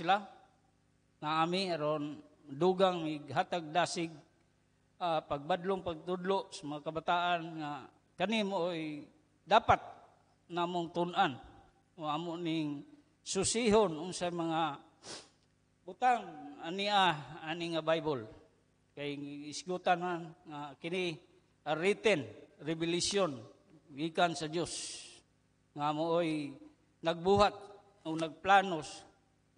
sila na ami aron dugang mighatag dasig uh, pagbadlong pagtudlo sa mga kabataan nga kanimo oy dapat namong tun-an o amo ning susihon unsa mga butang ania ani nga Bible kay isgutan man nga uh, kini uh, written revelation gikan sa Dios nga mooy nagbuhat o nagplanos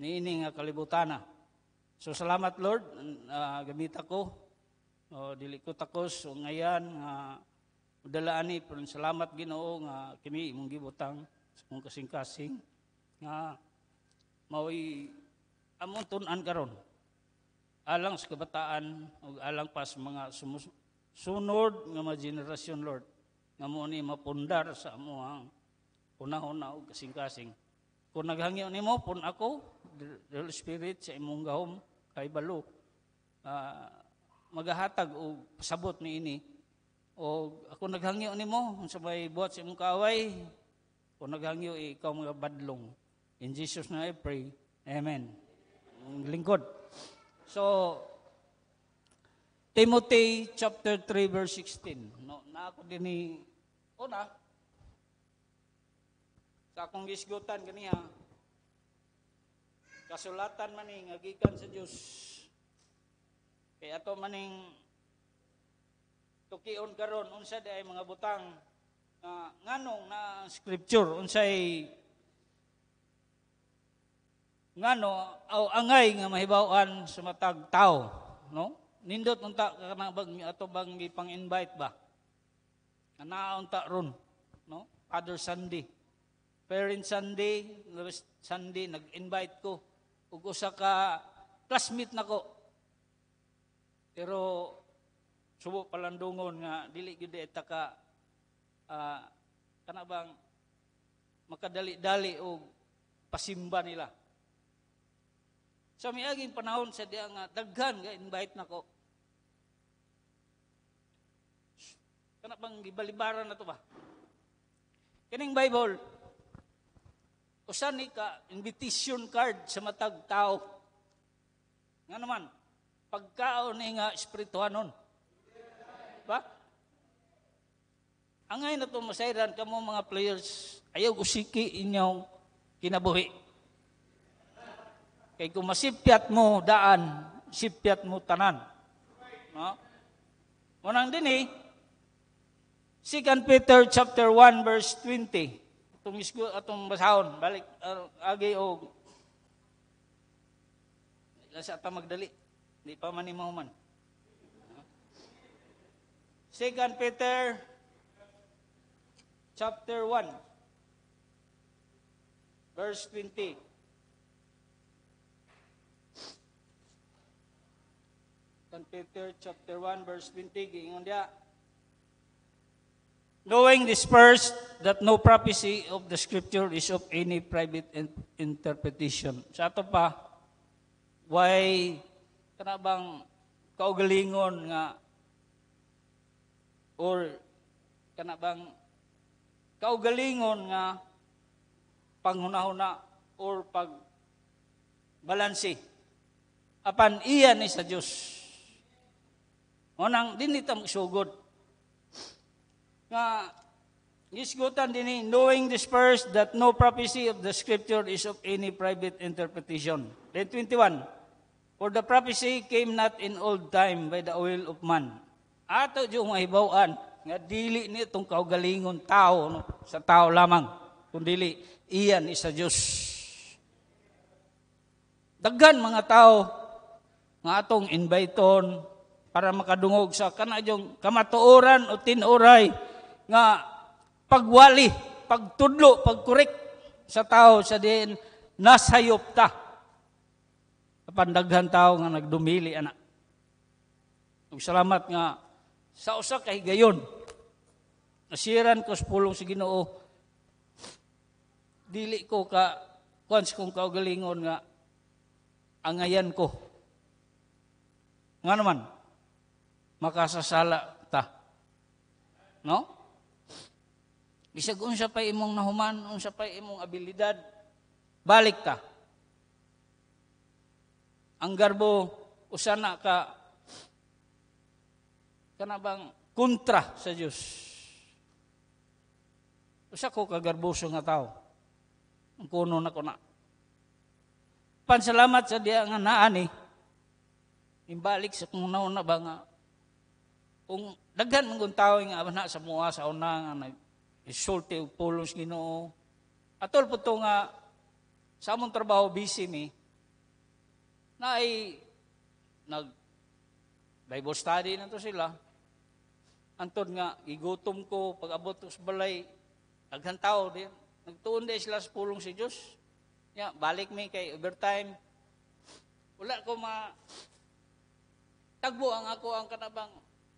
niini nga kalibutan kalibutana. So salamat Lord, uh, gamit ako. O, dili ko takos o ngayan nga uh, ani pero salamat Ginoo nga kini imong gibutang sa mong kasing-kasing nga mao'y among tun-an karon alang sa kabataan ug alang pa sa mga sumus- sunod nga mga generasyon Lord nga mo ni mapundar sa amo ang una-una og kasing-kasing. Kung naghangyo nimo pun ako the Holy Spirit sa imong gahom kay balo uh, magahatag og pasabot ini o ako naghangyo nimo sa may buhat sa imong kaaway o naghangyo ikaw mga badlong in Jesus na I pray amen lingkod so Timothy chapter 3 verse 16 no na ako din ni una sa akong gisgutan kaniya kasulatan maning agikan sa Dios kay ato maning tukion karon unsa day mga butang uh, nganong na scripture unsay ngano aw angay nga mahibaw-an sa matag tao no nindot unta kana bang ato bang gipang invite ba ana unta ron no other sunday parent sunday last sunday nag-invite ko ug usa ka classmate nako. Pero subo palandungon nga dili gyud eta ka uh, kana bang makadali-dali og pasimba nila. Sa miaging panahon sa diya nga daghan nga invite nako. Kana bang gibalibaran na to ba? Kining Bible, usa ni ka invitation card sa matag tao. Nga naman, pagkao ni nga espirituhanon. Ba? Angay na to masayran kamo mga players, ayaw usiki inyong kinabuhi. Kay kung masipyat mo daan, sipyat mo tanan. No? Munang din eh, 2 Peter chapter 1 verse 20 atong isgo atong basahon balik uh, agi og lasa ta magdali di pa man mahuman Second Peter chapter 1 verse 20 Second Peter chapter 1 verse 20 giingon dia Knowing this first, that no prophecy of the scripture is of any private in interpretation. Sa ato pa, why kanabang kaugalingon nga or kanabang kaugalingon nga panghunahuna or pag balansi apan iya ni sa Dios unang dinita mo sugod nga Gisgutan din knowing this first that no prophecy of the scripture is of any private interpretation. Then 21, For the prophecy came not in old time by the will of man. Ato yung mahibawaan, nga dili ni itong kaugalingon tao, no? sa tao lamang, kundili, iyan isa Diyos. Daghan mga tao, nga atong inviton, para makadungog sa kanayong kamatuoran o tinuray, nga pagwali, pagtudlo, pagkorek sa tao sa diin nasayop ta. Pandaghan tao nga nagdumili anak. Ug salamat nga sa usa ka higayon. Nasiran ko sa pulong sa Ginoo. Dili ko ka kuans kong kaugalingon nga angayan ko. Nga naman, makasasala ta. No? Bisag unsa pa imong nahuman, unsa pa imong abilidad, balik ta. Ang garbo usa na ka kana bang kontra sa Dios. Usa ko kagarboso nga tao. Ang kuno na ko na. Pansalamat sa diya nga naani. Eh. Imbalik sa kung nauna ba nga kung daghan mong tao nga na sa mua sa una nga Isulti og pulong sa Ginoo. Atol po to nga sa among trabaho busy mi na ay nag Bible study na to sila. Antod nga, igutom ko, pag-abot ko sa balay, naghantaw din. Nagtuon din sila sa pulong si Diyos. Yeah, balik mi kay overtime. Wala ko ma... Tagbo ang ako ang kanabang.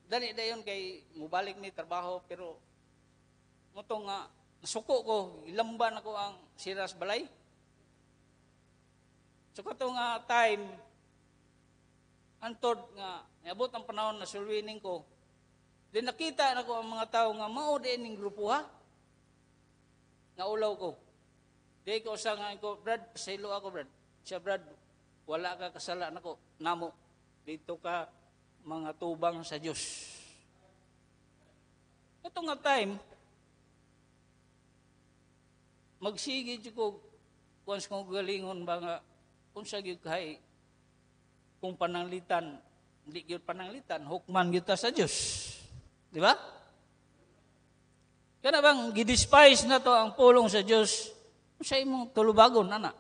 Dali dayon kay mubalik ni trabaho pero muto nga nasuko ko, ilamban ako ang siras balay. So kato nga time, antod nga, niabot ang panahon na sulwining ko, din nakita na ko ang mga tao nga mao din ning grupo ha. Nga ulaw ko. Di ko sa nga ko, Brad, pasaylo ako, Brad. Siya, Brad, wala ka kasala nako namo. Dito ka mga tubang sa Dios. Ito nga time, magsigid ko once kong galingon ba nga unsa gyud kay kung pananglitan di gyud pananglitan hukman gyud ta sa Dios di ba kana bang gidispise na to ang pulong sa Dios sa imong tulubagon ana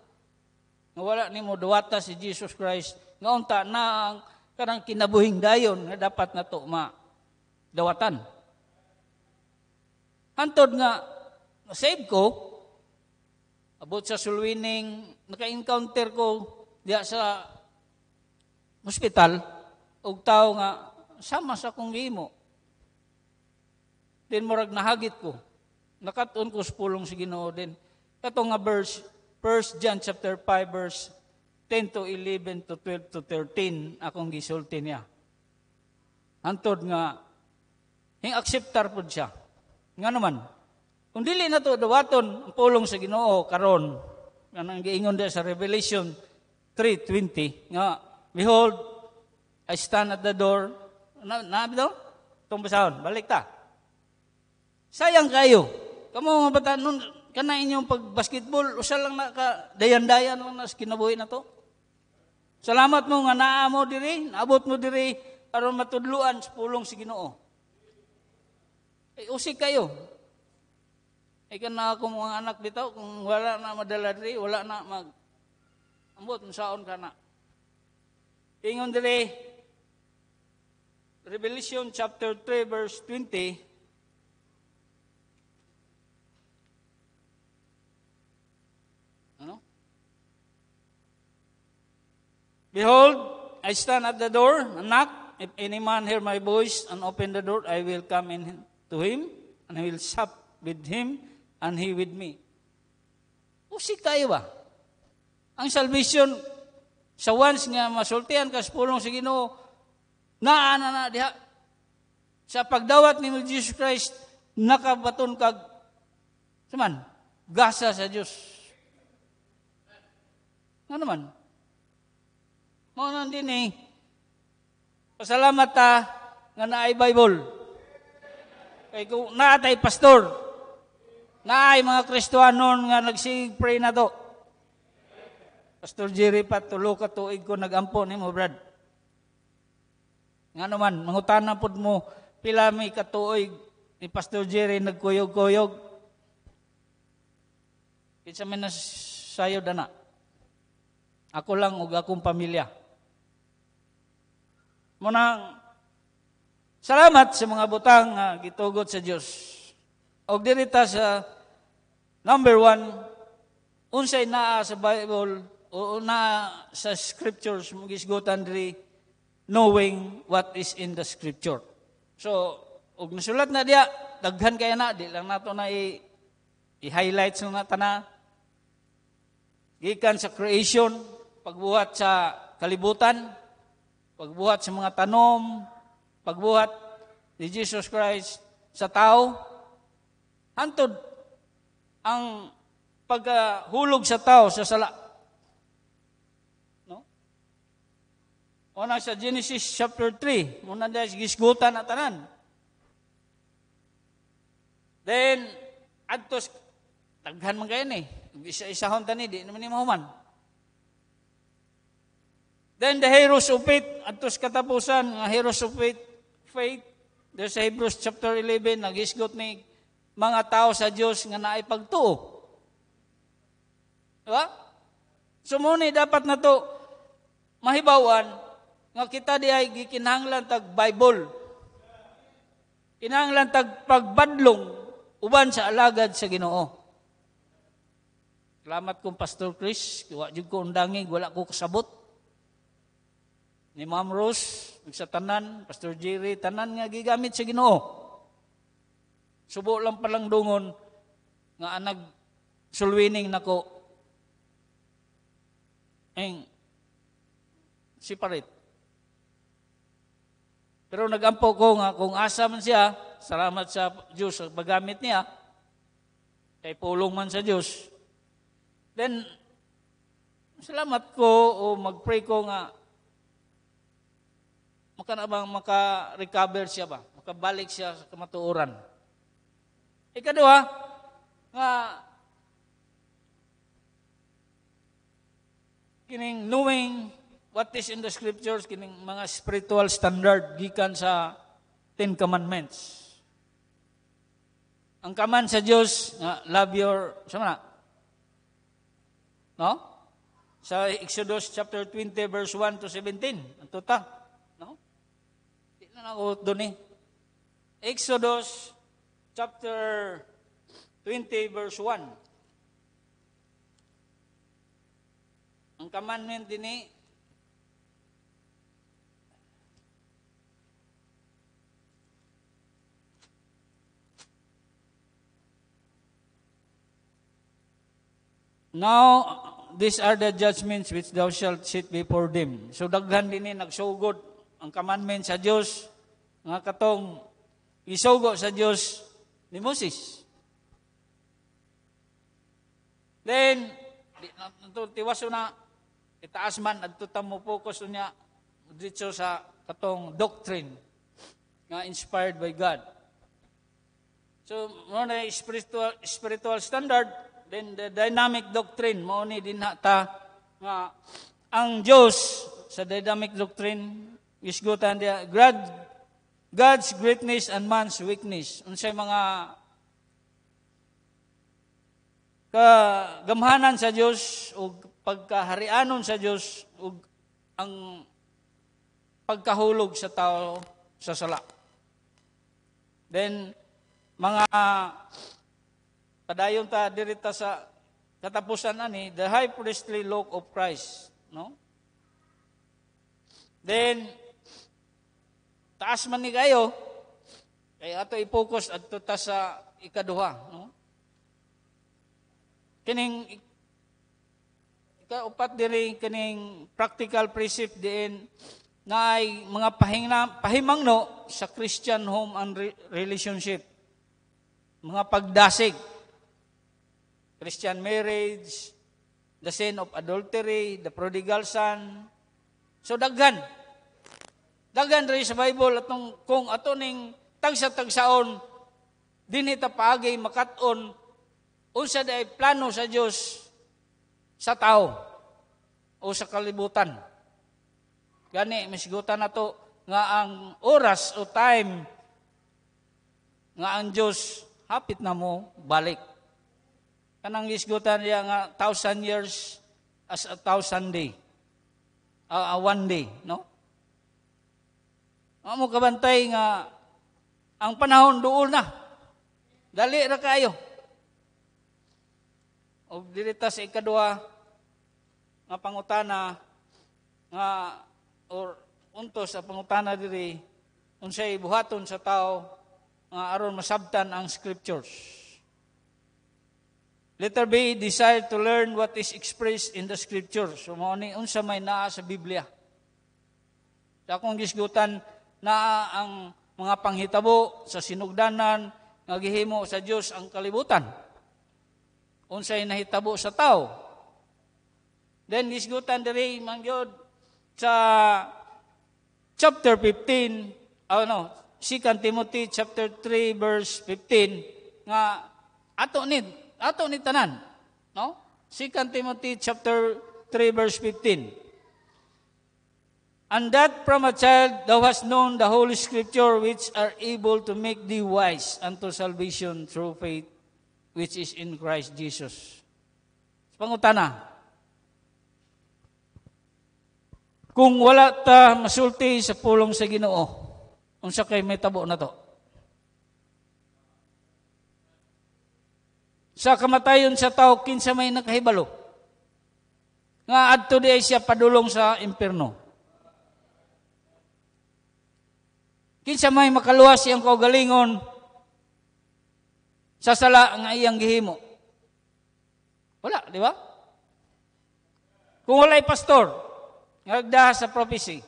nga wala mo duwata si Jesus Christ nga unta na ang karang kinabuhing dayon nga dapat na to ma dawatan hantod nga save ko About sa sulwining, naka-encounter ko diya sa hospital, og tao nga, sama sa kong imo. Din morag nahagit ko. Nakatun ko sa pulong si Ginoo din. Ito nga verse, 1 John chapter 5 verse 10 to 11 to 12 to 13 akong gisulti niya. Antod nga, hing acceptar po siya. Nga naman, kung dili na to dawaton pulong sa Ginoo karon, ang giingon sa Revelation 3:20 nga behold I stand at the door. Na, na daw? Itong basahon. Balik ta. Sayang kayo. Kamu mga bata, nun, kana inyong pag-basketball, usa lang na ka, dayan-dayan lang na kinabuhi na to. Salamat mo nga naa mo diri, naabot mo diri, aron matudluan sa pulong si Ginoo. Ay, eh, usik kayo. Ikan na ako mga anak dito, kung wala na madala wala na mag ambot, saon ka na. Ingon diri, Revelation chapter 3 verse 20, ano? Behold, I stand at the door and knock. If any man hear my voice and open the door, I will come in to him and I will sup with him and he with me. Usik tayo ba? Ang salvation, sa once nga masultian ka sa pulong sa Ginoo, naa na na diha. Sa pagdawat ni Jesus Christ, nakabaton kag saman, gasa sa Dios. Nga naman. Mao nan din eh. Pasalamat ta nga naay Bible. Kay kung naatay pastor, na ay mga Kristwanon nga nagsigpray na do. Pastor Jerry pa, tulo ka tuig ko nagampo ni mo, brad. Nga naman, mangutana po mo, pila may katuig ni Pastor Jerry nagkuyog-kuyog. Kitsa may nasayo dana. Ako lang ug akong pamilya. Munang, salamat sa mga butang uh, gitugot sa Dios. Og dirita sa Number one, unsay naa sa Bible o naa sa scriptures mo gisgutan diri knowing what is in the scripture. So, og nasulat na diya, daghan kaya na, di lang nato na i- highlight sa mga tana. Gikan sa creation, pagbuhat sa kalibutan, pagbuhat sa mga tanom, pagbuhat ni Jesus Christ sa tao, hantod ang paghulog sa tao sa sala. No? Una sa Genesis chapter 3, muna dahil gisgutan na tanan. Then, adtos, taghan man kayo ni. Isa-isahon isa tani, di naman ni mahuman. Then the heroes of faith, adtos katapusan, nga heroes of faith, faith, there Hebrews chapter 11, nagisgot ni mga tao sa Diyos nga naipagtuo. Diba? So muna dapat na to mahibawan nga kita di ay gikinahanglan tag Bible. Kinahanglan tag pagbadlong uban sa alagad sa Ginoo. Salamat kong Pastor Chris, wa jud ko undangig, wala ko kasabot. Ni Ma'am Rose, sa tanan, Pastor Jerry, tanan nga gigamit sa Ginoo. Subo lang palang dungon, nga anag sulwining nako. Eng, separate. Pero nagampo ko nga kung asa man siya, salamat sa Diyos sa paggamit niya, kay pulong man sa Diyos. Then, salamat ko o magpray ko nga maka na bang maka-recover siya ba? Makabalik siya sa kamatuoran. Ikaduha, nga kining knowing what is in the scriptures, kining mga spiritual standard gikan sa Ten Commandments. Ang kaman sa Dios nga love your sama na? No? Sa Exodus chapter 20 verse 1 to 17, ang tuta. No? Di na ako doon eh. Exodus chapter 20 verse 1. Ang commandment din Now, these are the judgments which thou shalt sit before them. So, daghan din nagsugod ang commandment sa Diyos. Nga katong isugo sa Diyos ni Moses. Then, tiwaso na, itaas man, adto mo focus niya dito sa katong doctrine nga inspired by God. So, mo na spiritual, spiritual standard, then the dynamic doctrine, mo ni din ta nga ang Diyos sa dynamic doctrine, isgutan dia, grad, God's greatness and man's weakness. Unsay mga kagamhanan sa Dios o pagkaharianon sa Dios o ang pagkahulog sa tao sa sala. Then mga padayon ta diri ta sa katapusan ani the high priestly law of Christ, no? Then Taas man ni kayo, kaya ato ipokus focus at ta sa ikaduha. No? Kining ikaupat diri kining practical principle din na ay mga pahingna, pahimangno sa Christian home and re- relationship. Mga pagdasig. Christian marriage, the sin of adultery, the prodigal son. So daghan Dagan rin sa Bible at nung, kung ato ning tagsa-tagsaon, din ita paagay makaton, unsa day plano sa Dios sa tao o sa kalibutan. Gani, misigutan na to, nga ang oras o time nga ang Dios hapit na mo balik. Kanang isgutan niya nga thousand years as a thousand day. Uh, uh, one day, no? Amo kabantay nga ang panahon duol na. Dali ra kayo. O dili sa ikaduha nga pangutana nga or untos sa pangutana diri unsay buhaton sa tao nga aron masabtan ang scriptures. Letter B, desire to learn what is expressed in the scriptures. So, mao unsa may naa sa Biblia. Sa akong gisgutan, na ang mga panghitabo sa sinugdanan nga gihimo sa Dios ang kalibutan. Unsay nahitabo sa tao? Then gisgutan diri man gyud sa chapter 15, oh ah, no, 2 Timothy chapter 3 verse 15 nga ato ni ato ni tanan, no? 2 Timothy chapter 3 verse 15. And that from a child thou hast known the Holy Scripture, which are able to make thee wise unto salvation through faith, which is in Christ Jesus. Pangutana, kung wala ta masulti sa pulong sa ginoo, unsa kay may tabo na to? Sa kamatayon sa tao, kinsa may nakahibalo. Nga adto di siya padulong sa impirno. Kinsa may makaluwas iyang kaugalingon sa sala nga iyang gihimo. Wala, di ba? Kung walay pastor, nga sa prophecy.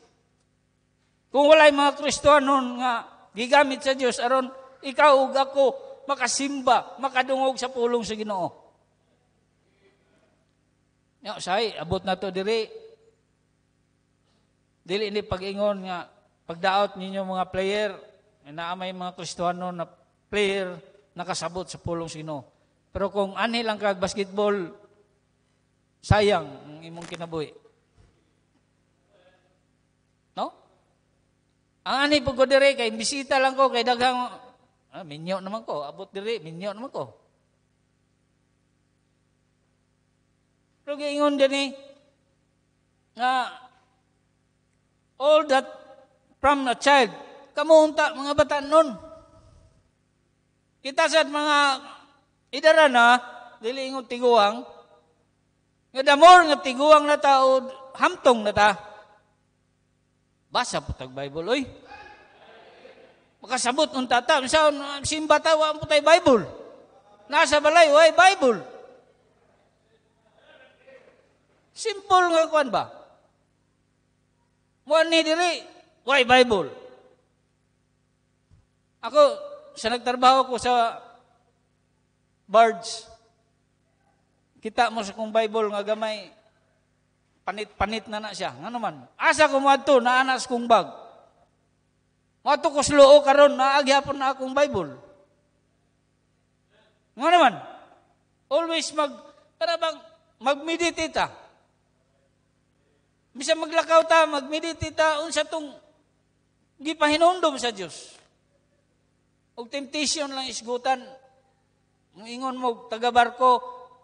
Kung walay mga Kristohanon nga gigamit sa Dios aron ikaw ug ako makasimba, makadungog sa pulong sa Ginoo. Yo, say, abot na to diri. Dili ni pag-ingon nga Pagdaot ninyo mga player, eh, naamay mga Kristiyano na player nakasabot sa pulong sino. Pero kung anhi lang kag basketball, sayang ang imong kinabuhi. No? Ang anhi pag dire kay bisita lang ko kay daghang ah, minyo naman ko, abot dire, minyo naman ko. Pero giingon din eh, nga all that from a child. Kamunta, mga bata nun. Kita sa mga idara na, dili tiguang, nga damor nga tiguang na tao, hamtong na ta. Basa po tag Bible, oy. Makasabot ng tata, sa simba ta, wa po tayo Bible. Nasa balay, way Bible. Simple nga kuan ba? Mo ni diri Why Bible? Ako, sa nagtrabaho ko sa birds, kita mo sa kung Bible nga gamay, panit-panit na na siya. Nga naman, asa ko mo ato, naanas kong bag. Mato ko sloo karon naagyapon na akong Bible. Nga naman, always mag, para bang, mag-meditate ta. Bisa maglakaw ta, mag-meditate ta, unsa tong Gipahinumdom sa Dios. Og temptation lang isgutan. Nung ingon mo, taga-barko,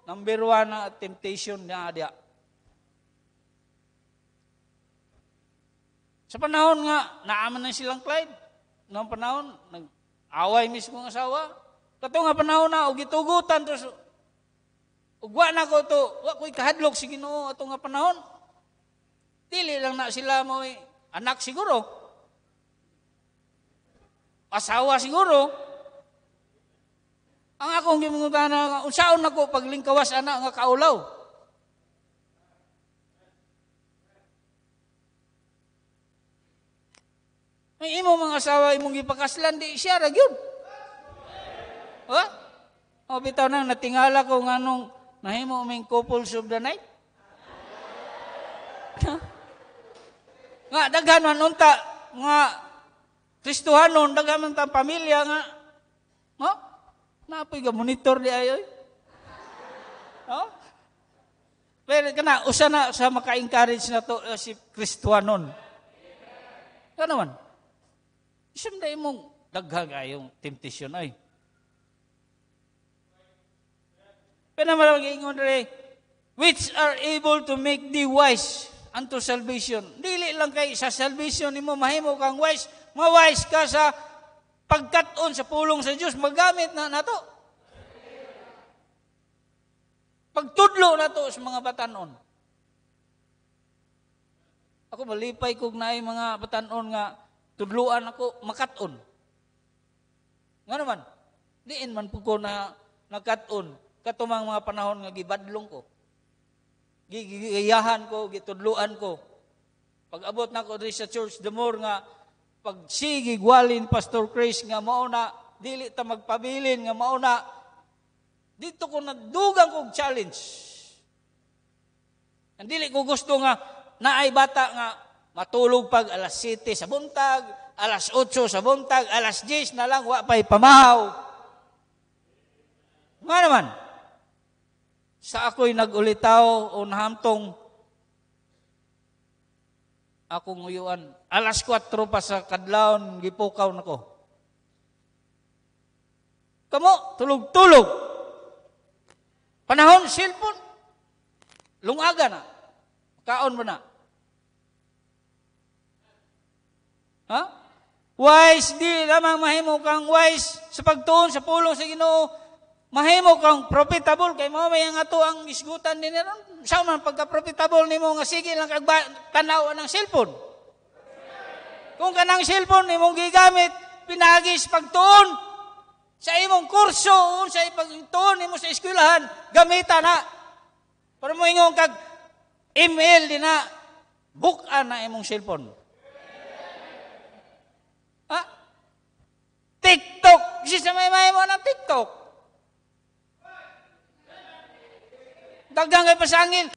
number one na temptation na adya. Sa panahon nga, naaman na silang Clyde. Noong panahon, nag-away mismo ang asawa. Kato nga panahon na, og gitugutan to. Ug wa na ko to, wa ko'y kahadlok si Ginoo ato nga panahon. Dili lang na sila mo'y anak siguro. Asawa siguro. Ang akong gimungutana, unsaon nako paglingkawas ana nga kaulaw. May imo mga asawa imong gipakaslan di siya ra Ha? O bitaw nang natingala ko nganong nahimo ming couples of the night. nga daghan man unta nga Kristohanon, dagaman tang pamilya nga. No? Napoy ka monitor di ayoy. No? Pero kana usa na sa maka-encourage na to uh, si Kristohanon. Ano man? Isimday mong daghag ayong temptation ay. Pero naman ang ingon rin, which are able to make thee wise unto salvation. Dili lang kay sa salvation nimo mahimo kang wise, mawise ka sa pagkaton sa pulong sa Dios magamit na nato. Pagtudlo to sa mga batanon. Ako malipay kog naay mga batanon nga tudluan ako makaton. Nga naman, diin man po ko na nakaton katumang mga panahon nga gibadlong ko. Gigiyahan ko, gitudluan ko. Pag abot na ko sa church, the more nga walin Pastor Chris nga mauna dili ta magpabilin nga mauna dito ko nagdugang kog challenge ang dili ko gusto nga naay bata nga matulog pag alas 7 sa buntag alas 8 sa buntag alas 10 na lang wa pay pamahaw nga naman sa ako'y nagulitaw o nahamtong ako nguyuan. Alas 4 pa sa kadlawon gipukaw nako. Kamo tulog-tulog. Panahon silpon. Lungaga na. Kaon mo na. Ha? Wise, di lamang mahimo kang wise sa pagtuon sa pulong sa Ginoo mahimo kang profitable kay mamaya nga ato ang isgutan din ron sa man pagka profitable nimo nga sige lang kag tanaw ng cellphone kung kanang cellphone nimo gigamit pinagis pagtuon sa imong kurso sa ipagtuon nimo sa eskwelahan gamita na Pero mo ingon kag email din na buka na imong cellphone Ah? TikTok si sa may mo na TikTok Daghang kay pasangil.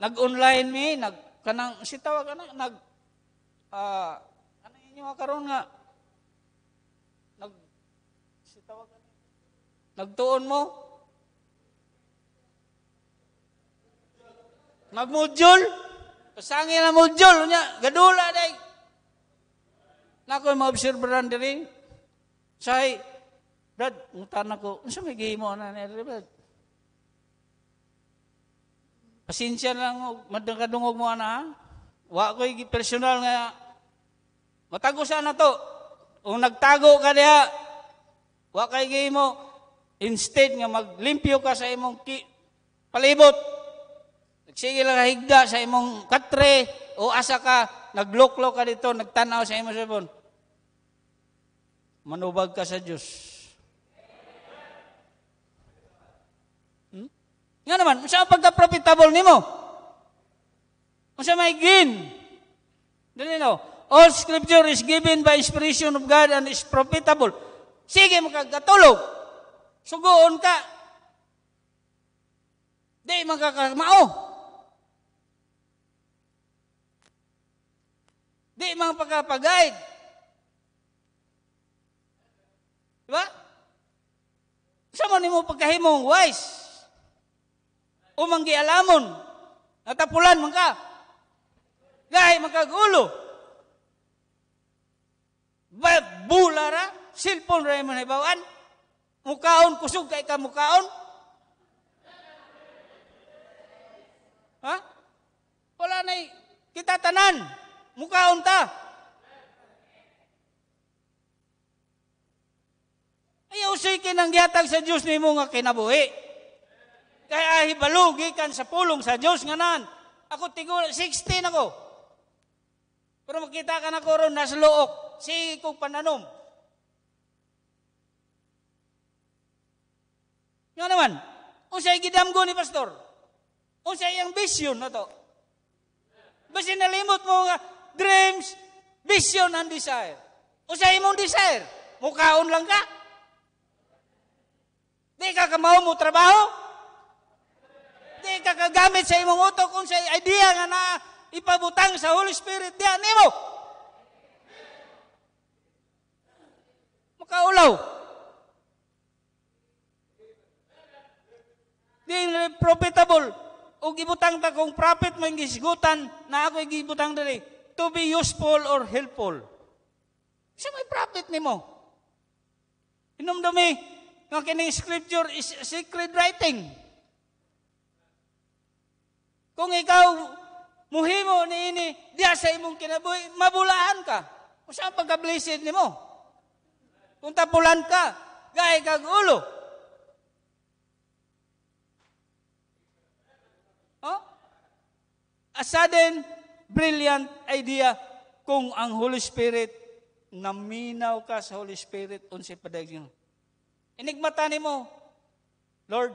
Nag-online mi, nag kanang si tawag kana nag uh, ano inyo karon nga nag si tawag kana nagtuon mo Nagmodule pasangil na module nya gadula day Nakoy maobserbahan diri. Say, Brad, mutan ako, unsa may gihimo na ni Brad? Pasensya lang, madungog mo na. Wa ko'y personal nga, matago sa na to. Kung nagtago ka niya, wa kay gay mo, instead nga maglimpyo ka sa imong ki, palibot, nagsige lang higda sa imong katre, o asa ka, nagloklo ka dito, nagtanaw sa imong sabon. Manubag ka sa Diyos. Nga naman, unsa ang pagka-profitable nimo? Unsa may gain? Dili no. All scripture is given by inspiration of God and is profitable. Sige makagatulog. Sugoon ka. Di makakamao. Di mga pagkapag-guide. Diba? Sa mo ni pagkahimong wise? o manggialamon. Natapulan man ka. Gay makagulo. Ba bula ra, cellphone ra man hibawan. Mukaon kusog kay ka mukaon. Ha? Wala nay kita tanan. Mukaon ta. Ayaw siya kinanggihatag sa Diyos ni mo nga kinabuhi. Kaya ahibalo, gikan sa pulong sa Dios nga nan. Ako tigo, 16 ako. Pero makita ka na ko ron, nasa look. Sige kong pananom. Nga naman, unsay gidamgo ni pastor? Unsay ang vision na to? Basi nalimot mo nga, dreams, vision and desire. Unsay mong desire? Mukaon lang ka? Di ka kamaw mo trabaho? di ka kagamit sa imong utok kung sa idea nga na ipabutang sa Holy Spirit diya nimo. Makaulaw. Di profitable. O gibutang ta kung profit mo gisgutan na ako gibutang dali to be useful or helpful. Sa may profit nimo. Inom dumi nga kining scripture is sacred writing. Kung ikaw muhimo ni ini diya sa imong kinabuhi, mabulaan ka. Usa ang pagka-blessed nimo? Kung tapulan ka, gay kag ulo. Oh? A sudden brilliant idea kung ang Holy Spirit naminaw ka sa Holy Spirit unsa padagyo. Inigmata ni mo, Lord,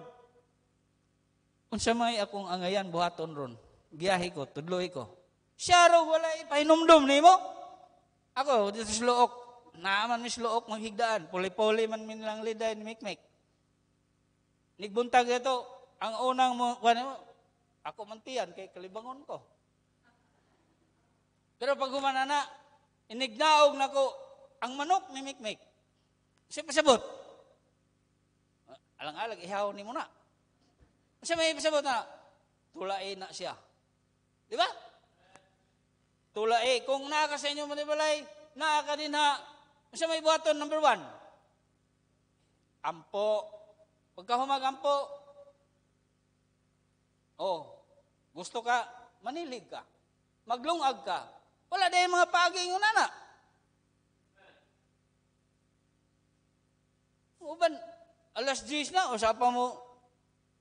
Unsa may akong angayan buhaton ron. Giyahi ko, tudloy ko. Siya raw wala ipahinumdum nimo. Ako, dito sa luok. Naaman mi luok maghigdaan. Puli-puli man min lang liday ni Mikmik. Nigbuntag ito. Ang unang mo, ano, ako mantiyan kay kalibangon ko. Pero pag humana na, inignaog na ang manok ni Mikmik. Siya pasabot. Alang-alang, ihaw ni mo na. Kasi may pasabot na, tulae na siya. Di ba? Tulae. Kung naka sa inyo manibalay, naka din ha. Kasi may buhaton, number one. Ampo. Pagka humagampo, oh, gusto ka, manilig ka. Maglungag ka. Wala dahil mga paging unana. Uban, alas 10 na, usapan mo,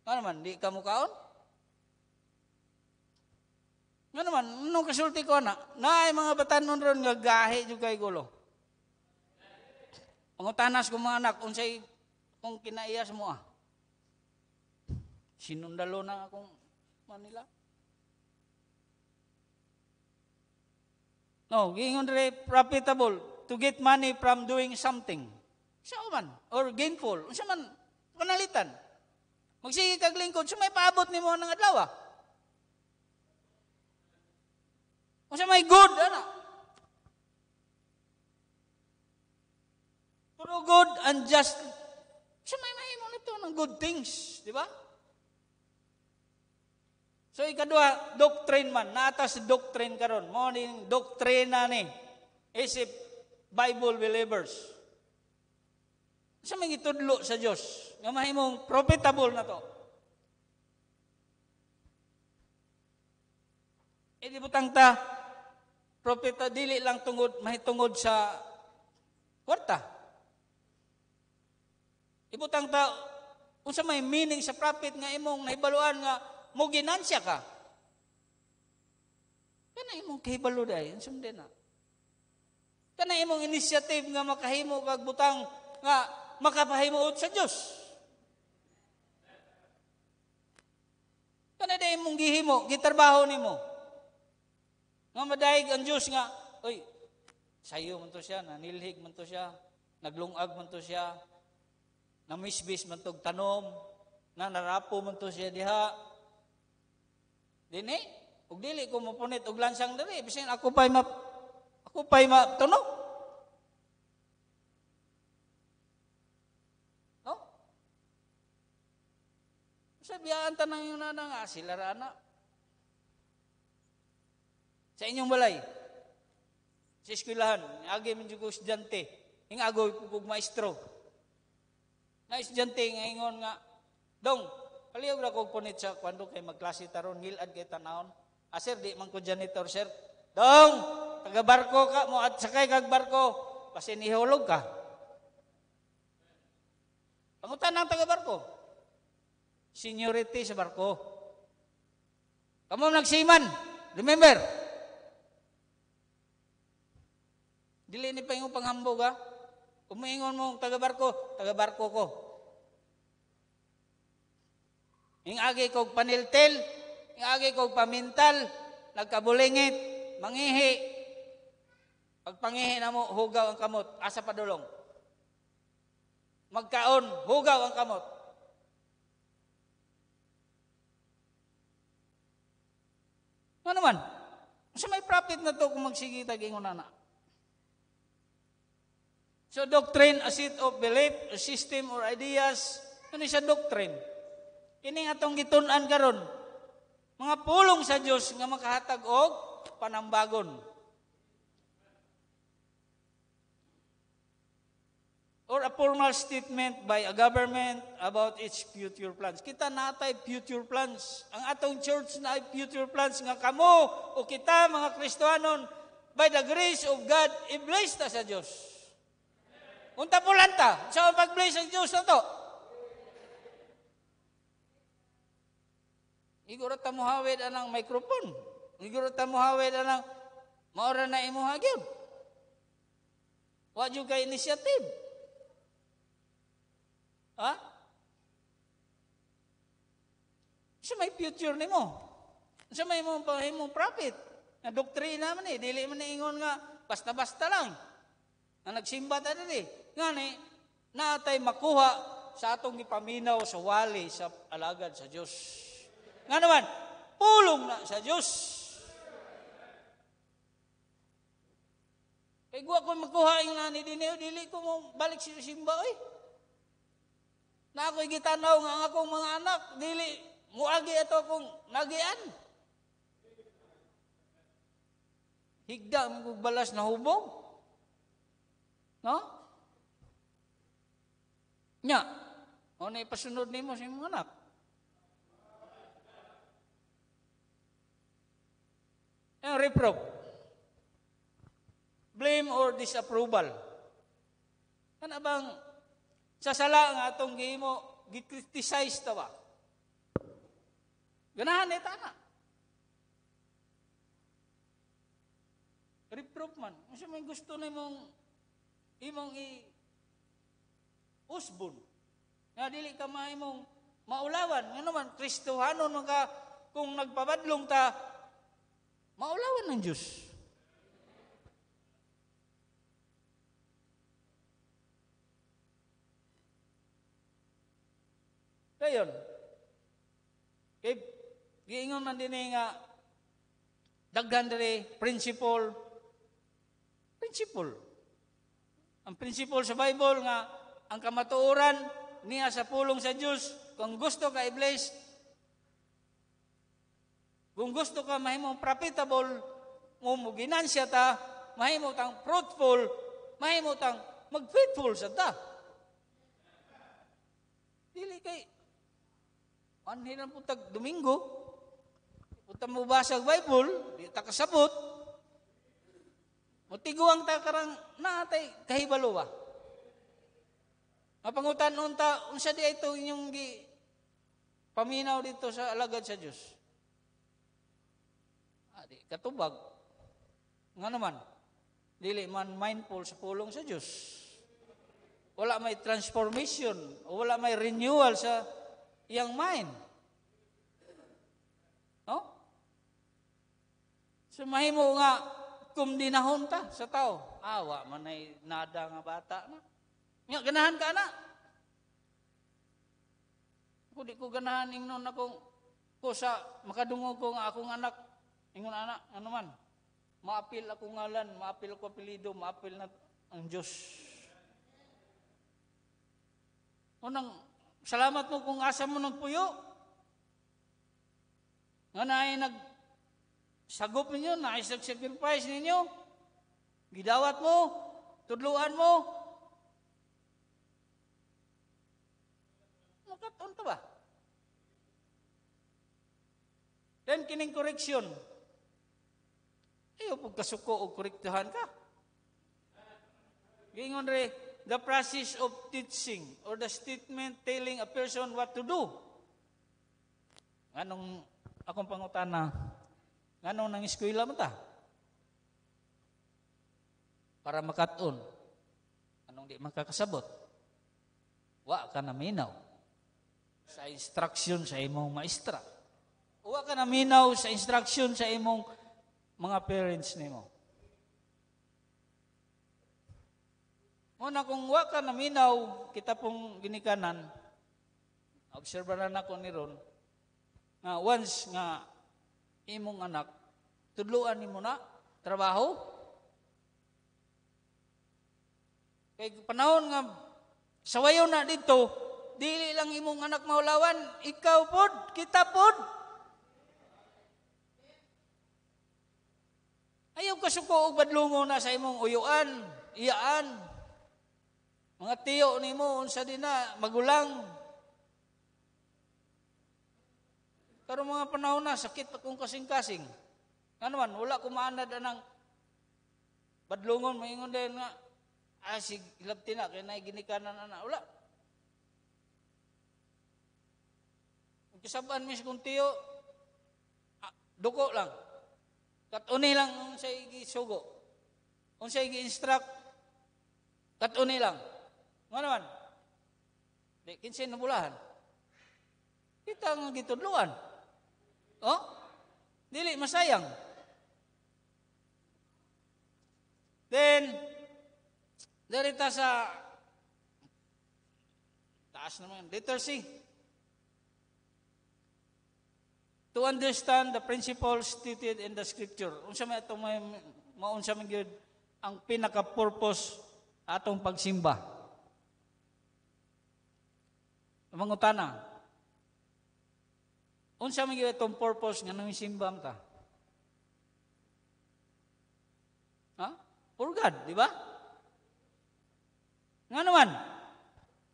ano man, di ka mukaon? Nga ano naman, nung kasulti ko na, na ay mga batanon ron nga gahi yung kay gulo. Ang utanas ko mga anak, unsay kung kinaiyas mo ah. Sinundalo na akong Manila. No, gingon re profitable to get money from doing something. Sa man, or gainful. Unsa man, panalitan. Magsige kag lingkod, so may paabot mo ng adlaw. Ah. O sa may good, ana. Puro good and just. Sa may mahimo na to ng good things, di ba? So ikadua, doctrine man, natas doctrine karon. Mo ni doctrine na ni. Isip Bible believers. Sa may itudlo sa Dios nga mahimong profitable na to. E di butang ta, profita, dili lang tungod, mahitungod sa kwarta. Ibutang e ta, unsa may meaning sa profit nga imong nahibaluan nga mo ginansya ka. Kana imong kahibalo dai, unsum din na. Kana imong initiative nga makahimo kag butang nga makapahimuot sa Dios. Kana ano day mong gihimo, gitrabaho nimo. Nga madayig ang Dios nga, oy, sayo man to siya, nanilhig man to siya, naglungag man to siya, namisbis man tog tanom, na narapo man to siya diha. Dini, ug dili ko mapunit og lansang dali, bisan ako pa'y map ako pa'y tanom. Sabiyaan tanang yung nana nga, sila rana. Sa inyong balay, sa eskwilahan, agi man ko estudyante, ing ago kog maestro. Na estudyante nga ingon nga, dong, paliog ra kog punit sa kwando kay magklase taron ngilad kay tanawon. Ah sir, di man ko janitor sir. Dong, taga barko ka mo at sakay kag barko, kasi nihulog ka. Pangutan ng taga barko seniority sa barko. Kamu nagsiman. Remember? Dili ni pa yung panghambog ha. Umiingon mo taga-barko, taga-barko ko. Ing agi kog paniltel, ing agi kog pamintal, nagkabulingit, mangihi. Pagpangihi na mo, hugaw ang kamot, asa padulong. Magkaon, hugaw ang kamot. Ano naman, sa may profit na to kung magsigitag ingon na. So doctrine, a set of belief, a system or ideas, ano siya doctrine? Ini nga atong gitunan karon. Mga pulong sa Dios nga makahatag og panambagon. or a formal statement by a government about its future plans. Kita natay future plans. Ang atong church na ay future plans nga kamo o kita mga Kristohanon by the grace of God i-bless ta sa Dios. Unta pulanta, sa so, pag-bless ang Dios na to. Iguro ta muhawid anang microphone. Iguro ta muhawid anang maora na imo gyud. Wa jud ka initiative. Ha? Siya may future ni mo. Siya may mong mo profit. Na doktrina man eh. Dili man ingon nga, basta-basta lang. Na nagsimba ta eh. Nga ni, natay makuha sa atong ipaminaw sa wali sa alagad sa Dios. Nga naman, pulong na sa Dios. Kay guwa ko makuha ing nani dinhi eh. dili ko mo balik sa simba oy. Eh na ako'y gitanaw nga ang akong mga anak, dili, muagi ito akong nagian. Higda mo balas na hubog. No? Nya, o ano na ipasunod ni mo sa imong anak. Ang reproof. Blame or disapproval. Ano bang sa sala nga atong gihimo gikriticize ta ba ganahan ni tana reproof man unsa may gusto nimong imong i usbon nga dili ka maimong maulawan ngano man kristohanon man kung nagpabadlong ta maulawan ng Diyos. Kayon. Kay giingon man dinhi eh nga daghan diri eh, principle principle. Ang principle sa Bible nga ang kamatuoran niya sa pulong sa Dios kung gusto ka i-bless kung gusto ka mahimong profitable mo siya ta mahimo tang fruitful mahimo tang magfaithful sa ta dili kay Anhi na putag Domingo. Punta mo basag Bible, di ta kasabot. Mutigo ang takarang natay kahibalo ba? Mapangutan unta unsa di ito inyong gi paminaw dito sa alagad sa Dios. Adi ah, katubag nga naman dili man mindful sa pulong sa Dios. Wala may transformation, wala may renewal sa yang main. No? Sumahimo nga, kum dinahon ta sa tao. Awa, manay nada nga bata na. Nga, ganahan ka na. Kung di ko ganahan ingnon akong ko sa makadungog ko nga akong anak, ingon anak, ano man, maapil ako ngalan, maapil ko apelido, maapil na ang Diyos. Unang Salamat mo kung asa mo nagpuyo. Nga na ay nag sagop ninyo, na sacrifice ninyo. Gidawat mo, tudluan mo. Makaton to ba? Then kining koreksyon. Ayaw pagkasuko o korektuhan ka. Gingon rin, the process of teaching or the statement telling a person what to do. Anong akong pangutana? Anong nang eskwela mo ta? Para makatun. Anong di makakasabot? Wa ka na minaw sa instruction sa imong maestra. Wa ka na minaw sa instruction sa imong mga parents nimo. Una kung wa ka naminaw, kita pong ginikanan, observe na ako ni Ron, na once nga imong anak, tudluan ni mo na, trabaho. Kay panahon nga, sawayo na dito, dili lang imong anak maulawan, ikaw pod, kita pod. Ayaw ka suko og badlungo na sa imong uyuan, iyaan, mga tiyo ni mo, unsa din na, magulang. Pero mga panahon na, sakit pa kong kasing-kasing. Ano man, wala kumaanad anang badlungon, maingon din nga, ah, sig, ilabti na, kaya naiginikanan na, na, wala. Kisabaan mis kung tiyo, ah, duko lang. Katuni lang, unsay gisugo. Unsay gi-instruct, katuni lang. Ano naman? Di, kinsin na bulahan. Kita nga gitudluan. Oh? Dili, masayang. Then, derita sa taas naman, letter C. To understand the principles stated in the scripture. Unsa may ito may maunsa man gyud ang pinaka-purpose atong pagsimba mangutana. Unsa man gyud itong purpose nga nang simbang ta? Ha? For God, di ba? Nga naman,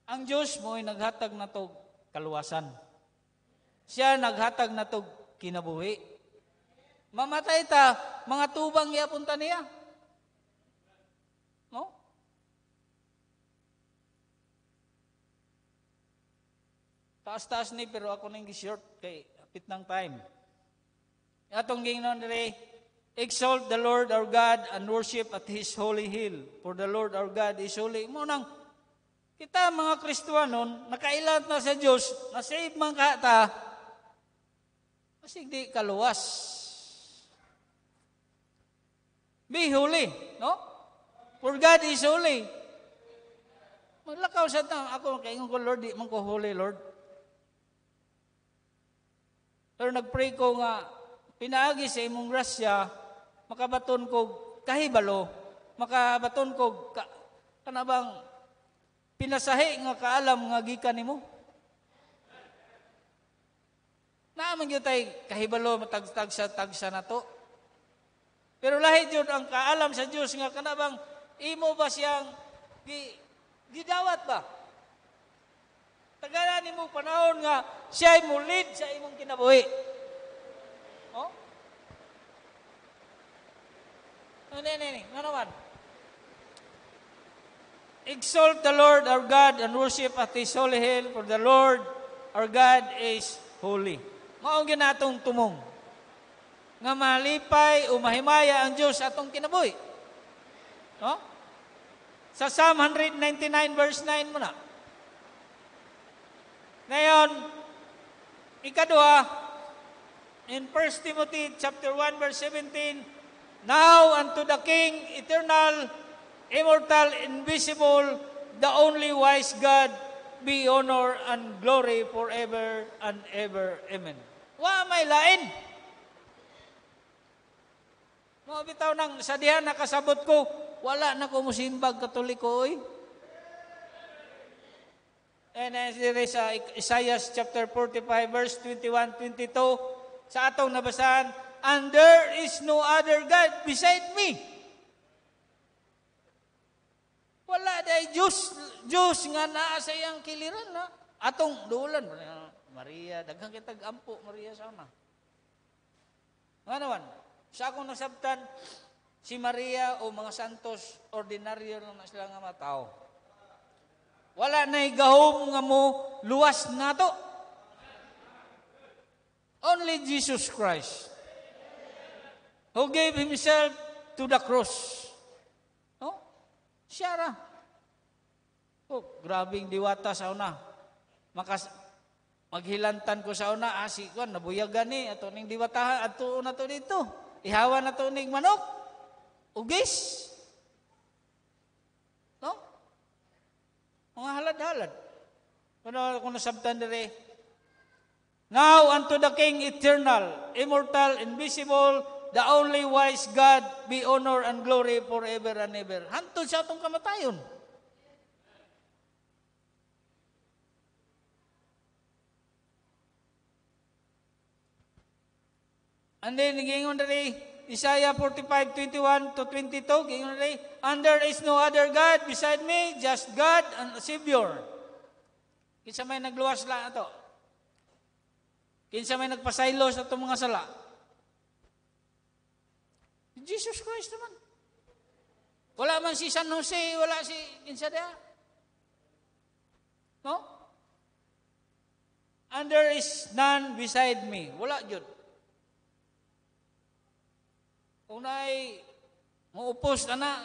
ang Diyos mo ay naghatag na to kaluwasan. Siya naghatag na to kinabuhi. Mamatay ta, mga tubang iapunta niya. Taas-taas ni pero ako nang short kay apit ng time. Atong gingnon dire, exalt the Lord our God and worship at his holy hill, for the Lord our God is holy. Mo nang kita mga Kristiyanon nakailat na sa Dios, na-save man ka ta. Kasi di kaluwas. Be holy, no? For God is holy. Maglakaw sa tao. Ako, kaya ko, Lord, di man ko holy, Lord. Pero nagpray ko nga, pinaagi sa imong grasya, makabaton ko kahibalo, makabaton ko ka, kanabang pinasahi nga kaalam nga gikan nimo. Naaman gyud tay kahibalo matagtag sa tagsa na to. Pero lahi jud ang kaalam sa Dios nga kanabang imo ba siyang gi, gidawat ba? Tagalan nimo panahon nga siya mulid sa imong kinabuhi. Oh? oh ano ni ni? Nga naman. Exalt the Lord our God and worship at His holy hill, for the Lord our God is holy. Maong ginatong tumong nga malipay o mahimaya ang Dios atong kinabuhi. No? Oh? Sa Psalm 199 verse 9 mo na. Ngayon, ikadua, in 1 Timothy chapter 1 verse 17, Now unto the King, eternal, immortal, invisible, the only wise God, be honor and glory forever and ever. Amen. Wa may lain. bitaw nang sa dihan nakasabot ko, wala na ko musimbag katoliko oy. Eh. And then there is uh, Isaiah chapter 45 verse 21-22 sa atong nabasahan, And there is no other God beside me. Wala day Diyos, Diyos nga naa sa iyang kiliran na. Atong dulan, Maria, daghang kitag ampo Maria sama. Nganawan sa akong nasabtan, si Maria o mga santos, ordinaryo lang na sila nga matao. Wala na gahom nga mo luwas nato. Only Jesus Christ who gave himself to the cross. No? Siya Oh, grabing diwata sa una. Makas maghilantan ko sa una, ah, si Kwan, nabuyagan ni, ato ning diwatahan, ato na to dito. Ihawa na to ning manok. Ugis. Mga halad-halad. Kuno kuno sabtan dire. Now unto the King eternal, immortal, invisible, the only wise God, be honor and glory forever and ever. Hantod sa atong kamatayon. And then, nagingon na rin, Isaiah 45:21 to 22, gingon eh, and there is no other God beside me, just God and Savior. Kinsa may nagluwas la ato? Kinsa may sa ato mga sala? Jesus Christ naman. Wala man si San Jose, wala si kinsa dia. No? And there is none beside me. Wala jud unay nay muupos ana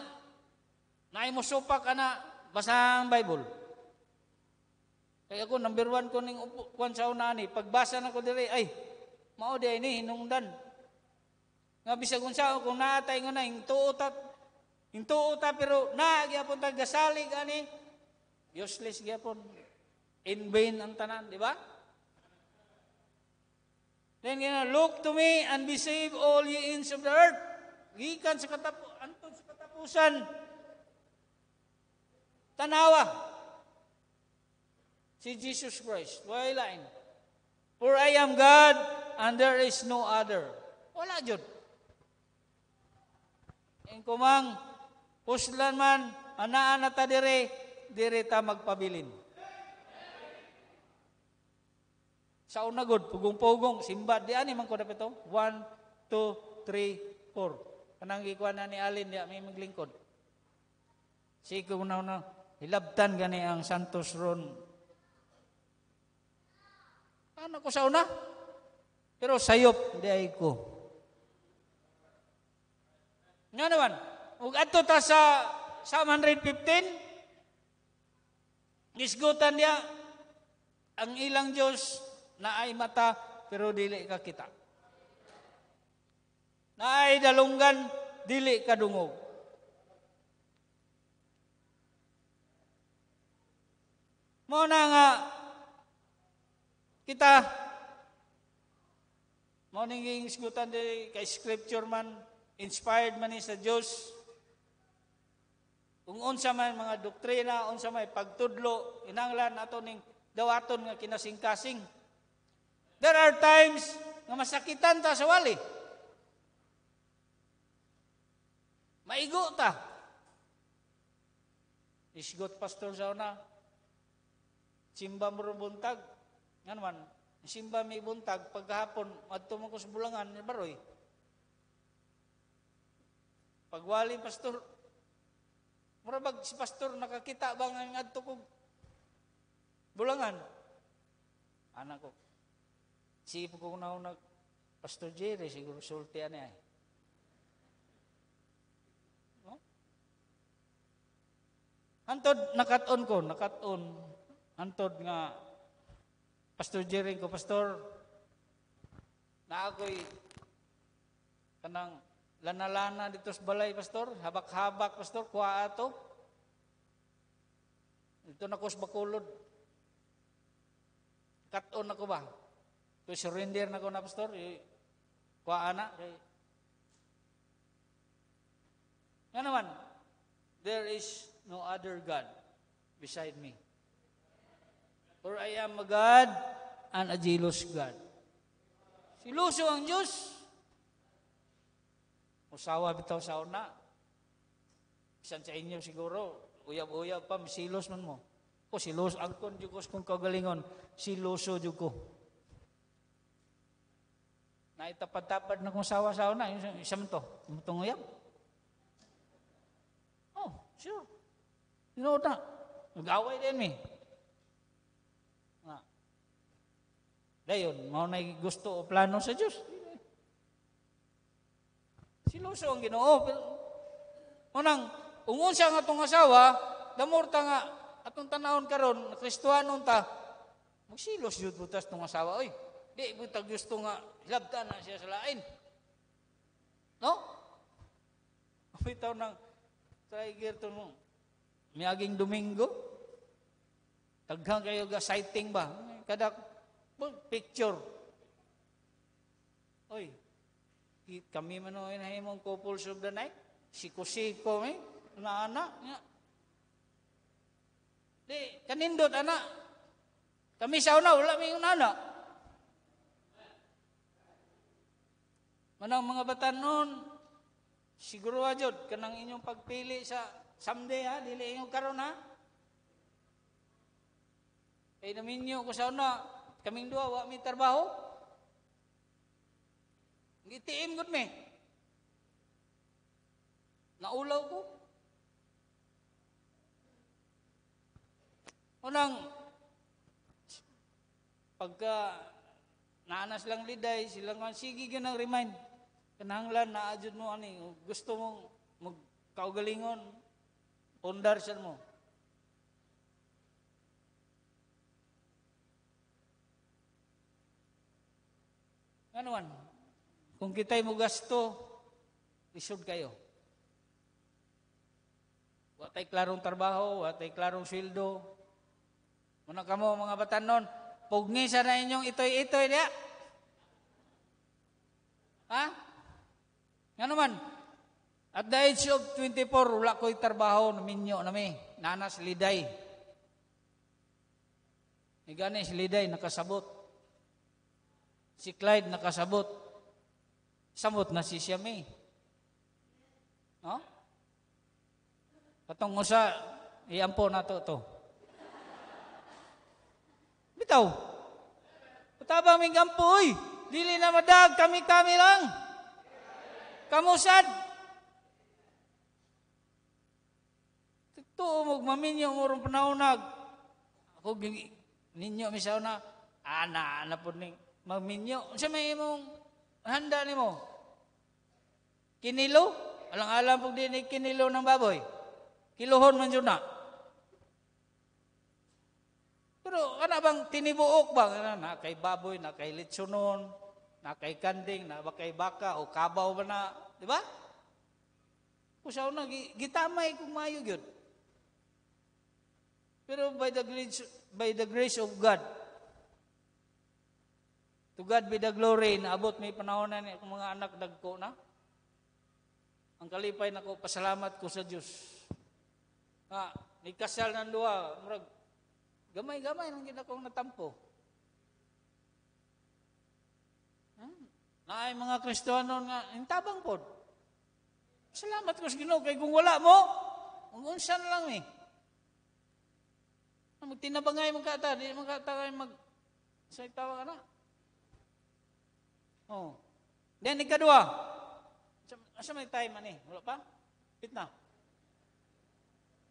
na, imo supak ana na, basang Bible. kay ako, number one ko ning kuan sa una ni, pagbasa nako ko diri, ay, mao di ni hinungdan. Nga bisag unsa kung natay nga na hintuo ta hintuo ta pero na gyapon ta gasalig ani useless gyapon. In vain ang tanan, di ba? Then you know, look to me and be saved all ye ends of the earth gikan sa katapu anton sa katapusan tanawa si Jesus Christ why lain for I am God and there is no other wala jud ang kumang puslan man anaan na ta dire dire ta magpabilin sa una gud pugong-pugong simba di ani man ko dapito 1 2 3 4 kanang gikuan ni Alin ya may maglingkod. Sige na na hilabtan gani ang Santos ron. Ano ko sa una? Pero sayop di ay ko. Nga naman, ug ato ta sa Psalm 115 niya ang ilang Dios na ay mata pero dili ka kita na ay dalunggan dili kadungog. Mo na nga kita mo ning isgutan di kay scripture man inspired man ni sa Dios kung unsa man mga doktrina, unsa may pagtudlo, inanglan ato ning dawaton nga kinasingkasing. There are times nga masakitan ta sa wali. Maigo ta. Isigot pastor sa una. Simba mo buntag. Nga naman, simba may buntag. Pagkahapon, at ko sa bulangan, baroy. Pagwali, pastor, murabag si pastor, nakakita ba nga adto kong bulangan? Anak ko. Sige po ko na nag Pastor Jerry, siguro sulti niya eh. Antod, nakaton ko, nakaton. Antod nga, Pastor Jering ko, Pastor, naagoy, kanang lanalana dito sa balay, Pastor. Habak-habak, Pastor, kuha ato. Dito na ko sa bakulod. Katon ako ba? To surrender na ko na, Pastor. Eh, kuha na. Okay. Nga naman, there is no other God beside me. For I am a God and a jealous God. Si Luso ang Diyos. Usawa bitaw sa una. Isan sa inyo siguro, uyab-uyab pa, silos man mo. O si Luso, ang konjugos kong kagalingon, si Luso ko. Naitapad-tapad na kong sawa-sawa na, isang to, mutong uyab. Oh, sure. Tinuot na. Nag-away din mi. Na. Dayon, mao nay gusto o plano sa Dios. Siloso ang Ginoo. Unang ungunsa nga atong asawa, damor nga atong tanahon karon, Kristohanon ta. Magsilos jud butas tong asawa oy. Di butag gusto nga labta na siya sa lain. No? Bitaw nang try gear to no. Miaging Domingo? Taghang kayo ga sighting ba? Kada picture. Oy, kami man oi na himong couples of the night. Siko-siko eh. Na anak. Nga. Di, kanindot anak. Kami sa una, wala may anak. Manang mga bata noon, siguro ajod, kanang inyong pagpili sa Someday ha, dili inyo karon ha. Kay eh, naminyo ko sa una, kaming duha wa mi trabaho. Gitiim gud mi. Naulaw ko. Unang pagka naanas lang liday, silang kan sige ganang remind. Kananglan na ajud mo ani, gusto mong magkaugalingon, Pundarsan mo. Ano kung kita'y mo gasto, lisod kayo. Watay klarong trabaho, watay klarong sildo. Muna kamo mga batanon, pugni sa na inyong itoy-itoy niya. Ha? Nga ano naman, at the age of 24, wala ko'y trabaho, minyo nami, nanas liday. Igani si liday, nakasabot. Si Clyde, nakasabot. Samot na si Siami. No? Oh? Katong usa, iampo na to to. Bitaw. Patabang ming ampo, oy. Dili na madag, kami-kami lang. Kamusad. Tuumog maminyo murong panahonag. Ako gini, ninyo misaw na, ana, ana po ning, magminyo. Sa may imong handa ni mo? Kinilo? Alang-alang po din kinilo ng baboy. Kilohon man yun na. Pero ano bang tinibuok ba? Na kay baboy, na kay litsunon, na kay kanding, na ba kay baka, o kabaw ba na? Di ba? Usaw na, gitamay kung mayo yun. Pero by the grace, by the grace of God, to God be the glory, na abot may panahon na akong mga anak dagko na. Ang kalipay nako pasalamat ko sa Dios. Ah, nagkasal ng duha, murag gamay-gamay nang gid akong natampo. Hmm. Naay mga Kristiyano nga intabang pod. Salamat ko sa Ginoo kay kung wala mo, ang unsa na lang eh. Magtinabangay mong kata, di mong kata kayo mag... Sa itawa ka na. Oh. Then, ikadua. Asa may time man eh? Wala pa? Bit na.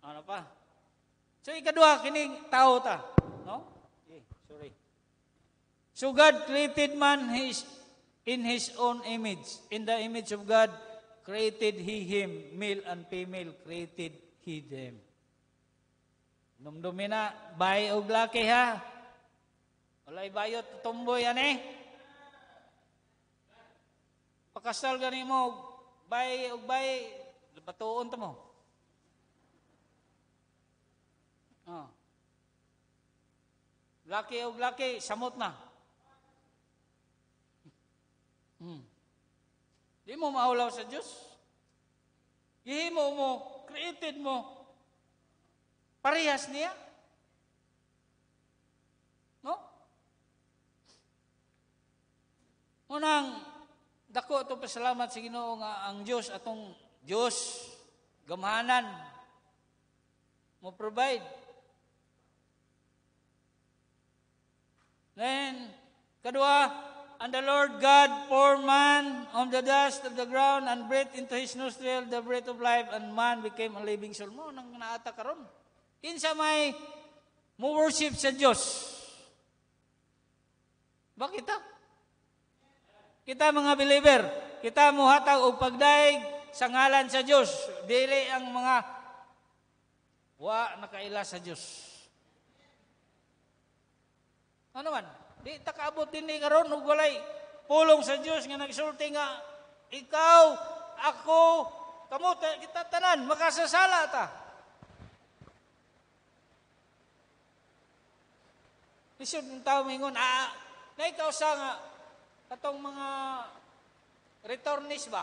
Ano pa? So, ikadua, kining tao ta. No? Okay, eh, sorry. So, God created man his, in his own image. In the image of God, created He him. Male and female created He them. Dumdumi na, bay og laki ha. Walay bayot tumboy ani. Pakasal gani mo, bay og bay batuon to mo. Oh. Laki og laki, samot na. Hmm. Di mo maulaw sa Diyos. Gihimo mo, created mo, Parehas niya. No? Unang, dako ito pasalamat sa Ginoo nga ang Dios atong Dios gamhanan mo provide. Then, kadua, And the Lord God formed man on the dust of the ground and breathed into his nostril the breath of life, and man became a living soul. Mo, nang naata karon. Kinsa may mo worship sa Dios? Bakit ta? Ah? Kita mga believer, kita mo hatag og pagdaig sa ngalan sa Dios. Dili ang mga wa nakaila sa Dios. Ano man, di takaabot din ni karon ug walay pulong sa Dios nga nagsulti nga ikaw, ako, kamo kita tanan makasasala ta. Lisod ng tao mingon, ah, naikaw sa nga, katong mga returnees ba?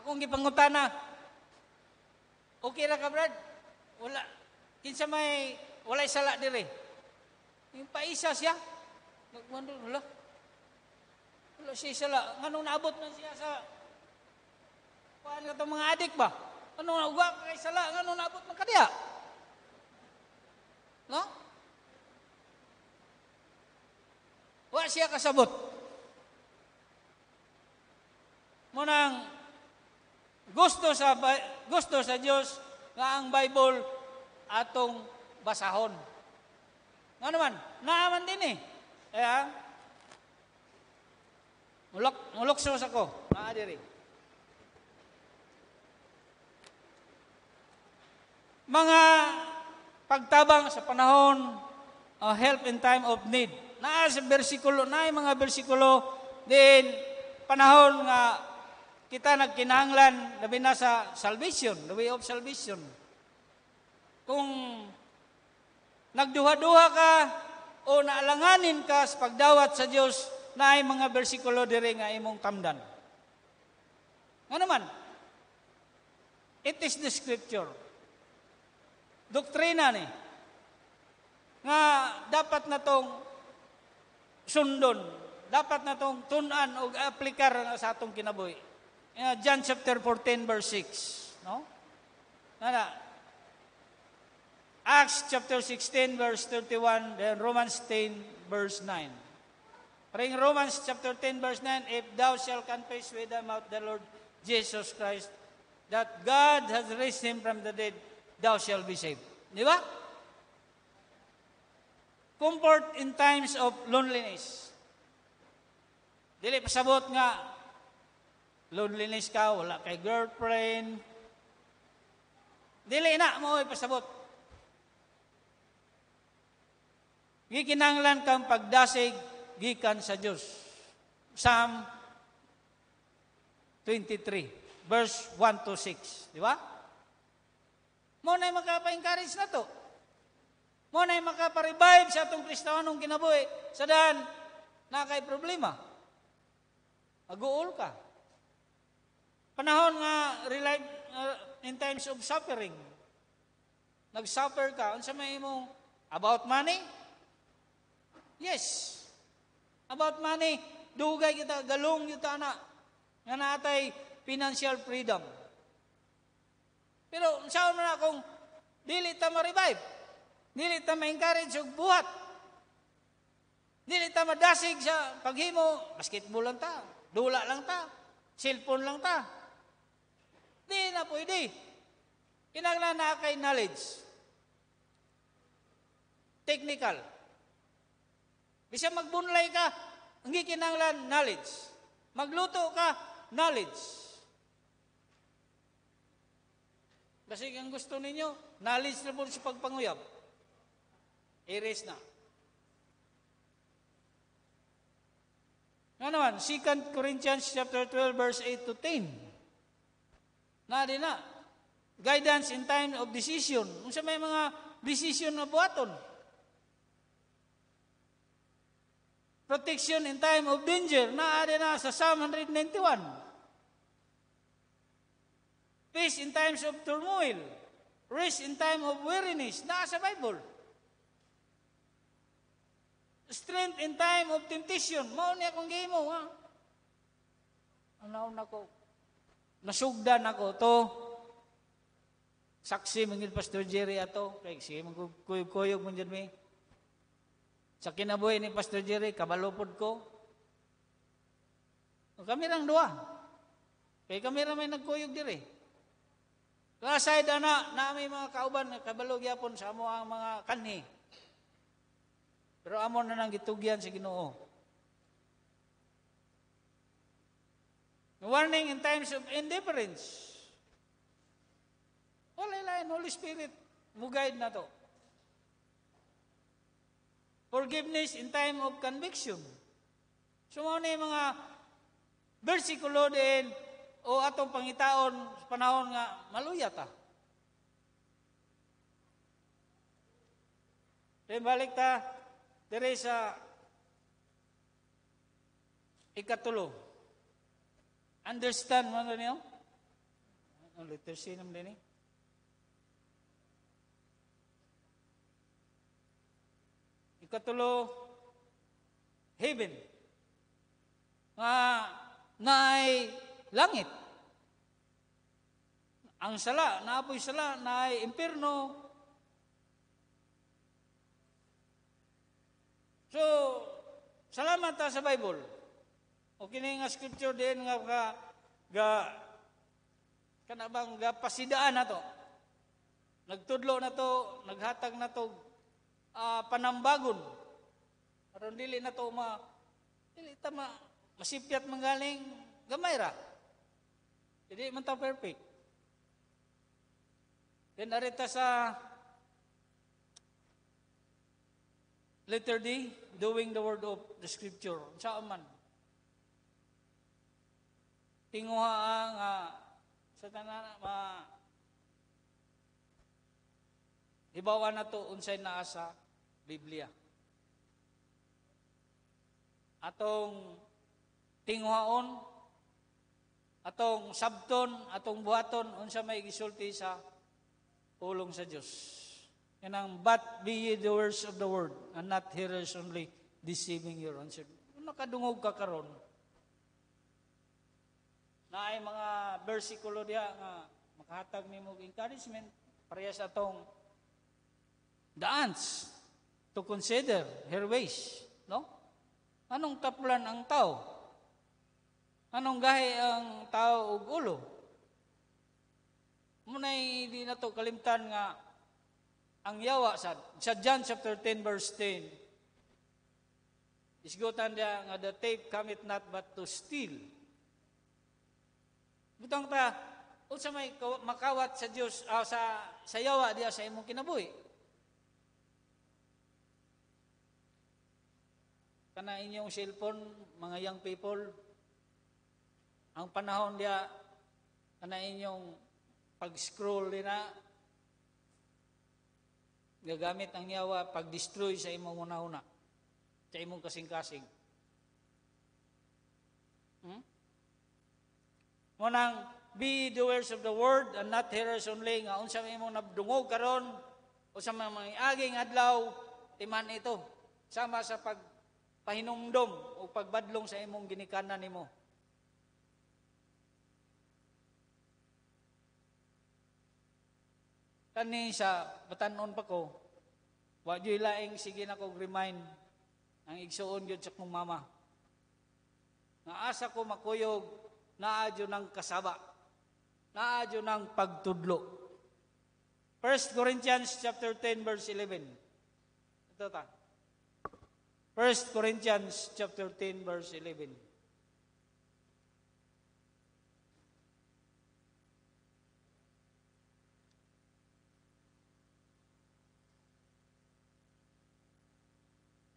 Akong gipangutana, okay ra ka, Brad? Wala, kinsa may, wala sala dire. Yung paisa siya, nagwando, wala. Wala siya sala. Nga naabot na siya sa, paan ka mga adik ba? Ano na, uwa ka kay sala, nga nung naabot man kadiya? No? Wa siya kasabot. Munang gusto sa gusto sa Dios nga ang Bible atong basahon. Nga naman, naaman din eh. Kaya, mulok, mulok sos ako. Naadiri. Mga pagtabang sa panahon, uh, help in time of need naa sa bersikulo na mga bersikulo din panahon nga kita nagkinahanglan labi na sa salvation, the way of salvation. Kung nagduha-duha ka o naalanganin ka sa pagdawat sa Dios na mga bersikulo diri nga imong tamdan. Nga naman, it is the scripture. Doktrina ni. Nga dapat na tong sundon. Dapat na itong tunan o aplikar sa atong kinabuhi. Uh, John chapter 14 verse 6. No? Nana, Acts chapter 16 verse 31, then Romans 10 verse 9. Pero in Romans chapter 10 verse 9, If thou shalt confess with thy mouth the Lord Jesus Christ, that God has raised Him from the dead, thou shalt be saved. Di ba? Comfort in times of loneliness. Dili pasabot nga loneliness ka, wala kay girlfriend. Dili na mo ipasabot. Gikinanglan kang pagdasig gikan sa Dios. Psalm 23 verse 1 to 6, di ba? Mo na makapain encourage na to. Mo na makaparevive sa atong Kristiyanong kinabuhi. Sa daan, na kay problema. Aguol ka. Panahon nga relive uh, in times of suffering. Nag-suffer ka. Unsa may imong about money? Yes. About money, dugay kita, galong kita na. Nga natay financial freedom. Pero saan na kung dili ta ma-revive? Dili ta ma-encourage og buhat. Dili ta madasig sa paghimo, basketball lang ta, dula lang ta, cellphone lang ta. Di na pwede. Kinanglan na kay knowledge. Technical. Bisa magbunlay ka, ang kinanglan knowledge. Magluto ka, knowledge. Kasi ang gusto ninyo, knowledge na po sa pagpanguyab. Erase na. Nga ano naman, 2 Corinthians chapter 12 verse 8 to 10. Na na. Guidance in time of decision. Unsa may mga decision na buhaton. Protection in time of danger. Na na sa Psalm 191. Peace in times of turmoil. Rest in time of weariness. Nasa Bible strength in time of temptation. Mao ni akong gimo, ha? Ano na ko? Nasugdan ako to. Saksi mangil Pastor Jerry ato. Kay sige magkuyog-kuyog man mi. Sa kinabuhi ni Pastor Jerry, kabalupod ko. Kami lang duha. Kay kami ra may nagkuyog diri. Lasay dana, na, na may mga kauban, kabalog yapon sa ang mga kanhi. Pero amo na nang gitugyan si Ginoo. Warning in times of indifference. Wala lain, Holy Spirit, mugaid na to. Forgiveness in time of conviction. Sumaw so, na yung mga versikulo din o atong pangitaon panahon nga maluya ta. Then balik ta Dire sa ikatulo. Understand mo ano niyo? Ano letter C din eh? Ikatulo, heaven. Nga, na'y langit. Ang sala, naapoy sala, na'y impirno, So, salamat ta ah, sa Bible. O kini nga scripture din nga ka ga kana bang ga pasidaan nato. Nagtudlo na to, naghatag na to uh, panambagon. Aron dili na to ma dili ta ma masipyat manggaling gamay ra. Dili man ta perfect. Then arita sa Letter D, doing the word of the scripture. Sa man. Tinguha nga ah, sa tanan ma Hibawa na to unsay naa sa Biblia. Atong tinghaon, atong sabton, atong buhaton unsa may gisulti sa ulong sa Dios. And ang but be ye doers of the word and not hearers only, deceiving your own self. nakadungog ka karon, na ay mga versikulo diya nga makahatag ni mo encouragement, parehas atong daans to consider her ways. No? Anong kaplan ang tao? Anong gahe ang tao og ulo? Munay di na to kalimtan nga ang yawa sad sa John chapter 10 verse 10 isgutan dia nga the thief cometh not but to steal butang ta unsa may makawat sa Dios uh, ah, sa sa yawa dia sa imong kinabuhi kana inyong cellphone mga young people ang panahon dia kana inyong pag-scroll nila gagamit ang yawa pag-destroy sa imong una-una, sa imong kasing-kasing. Hmm? Munang, be doers of the word and not hearers only, nga unsa may imong nabdungog karon o sa mga mangiaging adlaw, timan ito, sama sa pagpahinumdom o pagbadlong sa imong ginikanan nimo. Kani sa batanon pa ko, wa jud laing sige na ko remind ang igsuon gyud sa kong mama. Naasa ko makuyog naa jud ng kasaba. Naa jud ng pagtudlo. 1 Corinthians chapter 10 verse 11. Ito ta. 1 Corinthians chapter 10 verse 11.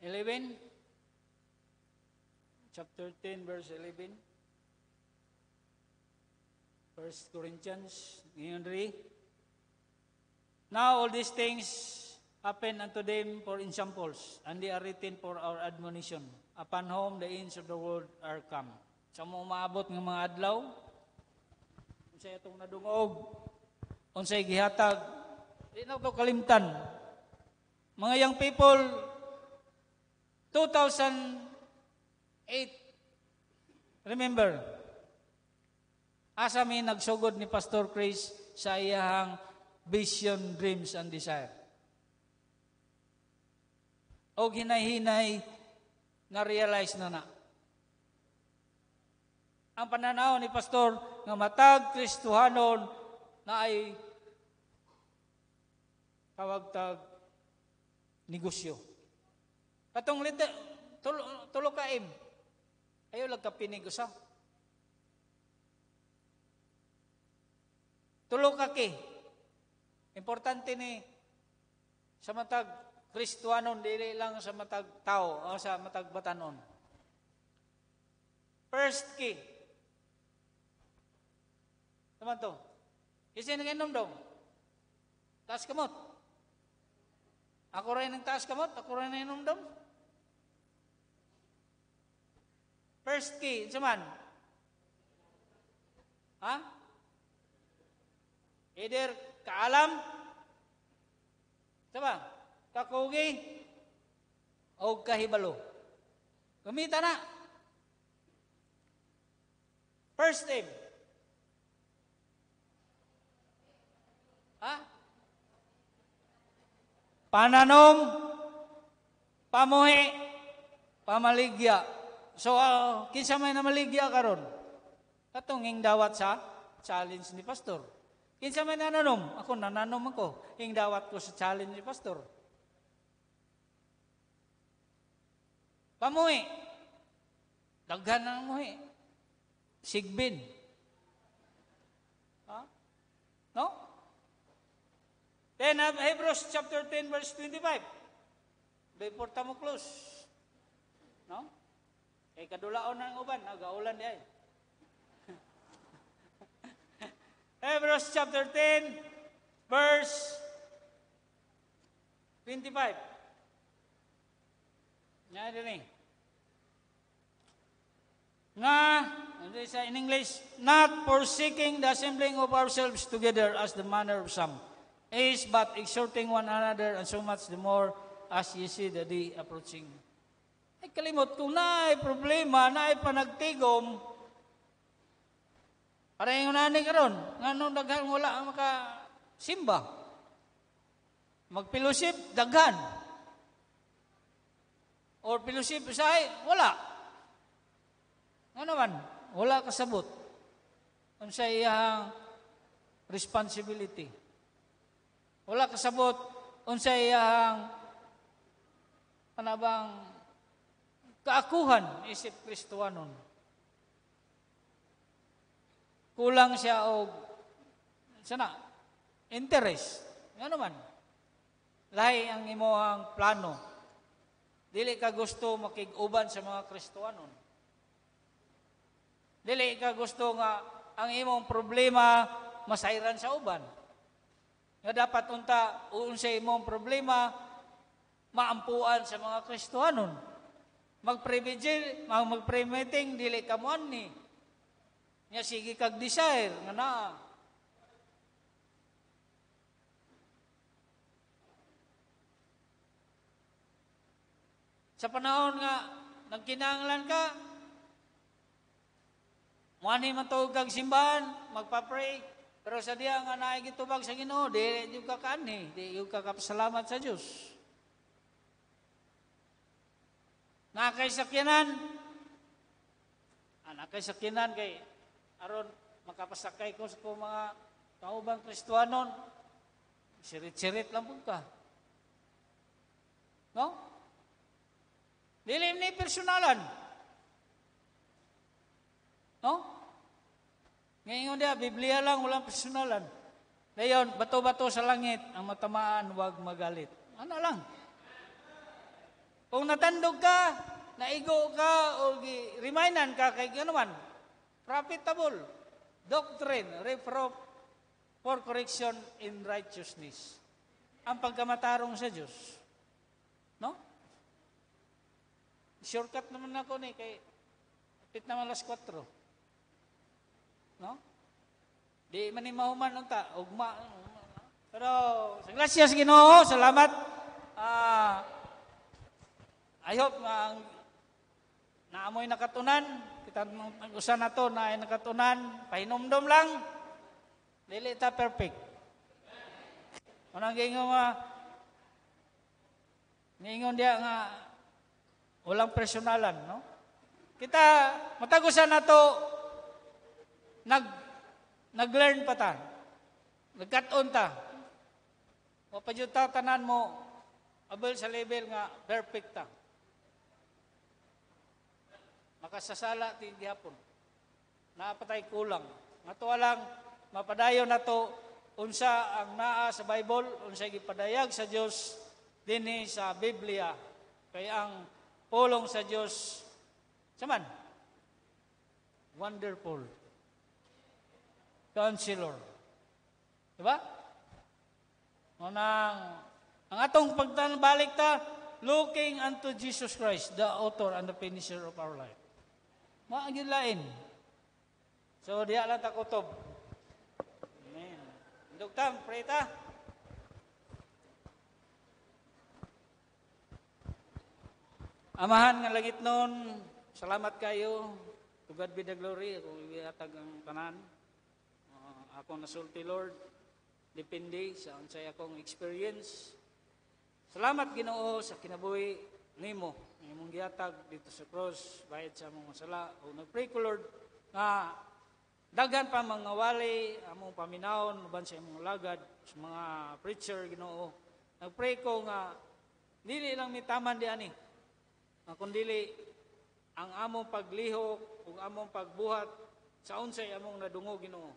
11, chapter 10, verse 11. 1 Corinthians, ngayon rin. Now all these things happen unto them for examples, and they are written for our admonition, upon whom the ends of the world are come. Sa mga maabot ng mga adlaw, unsay atong nadungog, unsay gihatag, di na ito kalimtan. Mga young people, 2008, remember, asa may nagsugod ni Pastor Chris sa iyahang vision, dreams, and desire. O hinay-hinay, na-realize na na. Ang pananaw ni Pastor nga matag Kristuhanon na ay tawag-tag negosyo. Katong lito, tulo, tulo ka Ayaw lang kapinig usa. Tulo ka ki. Importante ni sa matag Kristuanon, dili lang sa matag tao o sa matag batanon. First key. Tama to. Kasi nanginom daw. Taas kamot. Ako rin ang taas kamot, ako rin ang inom daw. First key cuman. Hah? Either kaalam, coba, kakugi, o kahibalo. Gamita na. First thing, Ha? Pananom, pamuhi, pamaligya. So, uh, kinsa may namaligya karon? Katong ing dawat sa challenge ni pastor. Kinsa may nananom? Ako nananom ako. Ing dawat ko sa challenge ni pastor. Pamuhi. Daghan ang muhi. Sigbin. Ha? Huh? No? Then at uh, Hebrews chapter 10 verse 25. Before tamo close. No? Eh, kadulaon ng uban, nagaulan ah, di ay. Hebrews chapter 10, verse 25. Nga din eh. Nga, ano sa in English, not forsaking the assembling of ourselves together as the manner of some is, but exhorting one another, and so much the more as ye see the day approaching. Ay kalimot kung naay problema, naay panagtigom, parang yung nanay karon, nga nung daghan wala ang makasimba. Magpilusip, daghan. Or pilusip, say, wala. Nga naman, wala kasabot. Ang sa iyang responsibility. Wala kasabot unsa iyang panabang Kaakuhan, isip Kristuanon. Kulang siya o sana, interest. Ano man. Lahi ang imuhang plano. Dili ka gusto makiguban sa mga Kristuanon. Dili ka gusto nga ang imong problema masairan sa uban. Nga dapat unta unsay imong problema maampuan sa mga Kristuanon magpre-vigil, magpre meeting dili ka mo ni. Nya sige kag desire nga na. Sa panahon nga nagkinanglan ka, Muani man to kag simbahan, magpa-pray. Pero sa diya nga naay gitubag sa Ginoo, di jud ka kani, dili jud ka kapasalamat sa Dios. Nga kay sakyanan, anak ah, kay sakyanan kay aron makapasakay ko sa mga bang Kristwanon, sirit-sirit lang po ka. No? Dili ni personalan. No? Ngayon dia, Biblia lang, walang personalan. Ngayon, bato-bato sa langit, ang matamaan, huwag magalit. Ano lang? Kung natandog ka, naigo ka, o remindan ka, kay ano profitable doctrine, reproof for correction in righteousness. Ang pagkamatarong sa Diyos. No? Shortcut naman ako ni, kay pit naman las 4. No? Di man mahuman unta, ugma. Pero sa grasya Ginoo, salamat. Ah, uh, I hope uh, naamoy nakatunan. Kita mag-usan na to na ay nakatunan. Pahinomdom lang. Dili perfect. Unang gingon nga, gingon dia nga, walang personalan, no? Kita, matagusan na to, nag, nag-learn pa ta. Nagkaton ta. O padyuta tanan mo, abel sa level nga, perfect ta makasasala ti gihapon. Naapatay kulang. Ngato lang, mapadayo nato unsa ang naa sa Bible, unsa gipadayag sa Dios dinhi sa Biblia. Kay ang pulong sa Dios saman wonderful counselor. Di ba? Unang ang atong pagtanbalik ta looking unto Jesus Christ, the author and the finisher of our life. Mga ang lain. So diya lang ta kutob. Amen. Dugtang, pray ta. Amahan nga langit noon, salamat kayo. To God be the glory. Ako ibihatag ang kanan. Uh, ako nasulti, Lord. Depende sa unsay akong experience. Salamat Ginoo sa kinabuhi nimo nga imong gihatag dito sa cross bayad sa among sala o nagpray ko Lord nga daghan pa mga wali among paminawon maban sa imong lagad sa mga preacher Ginoo nagpray ko nga dili lang mitaman di ani dili ang among paglihok ug among pagbuhat sa unsay among nadungo Ginoo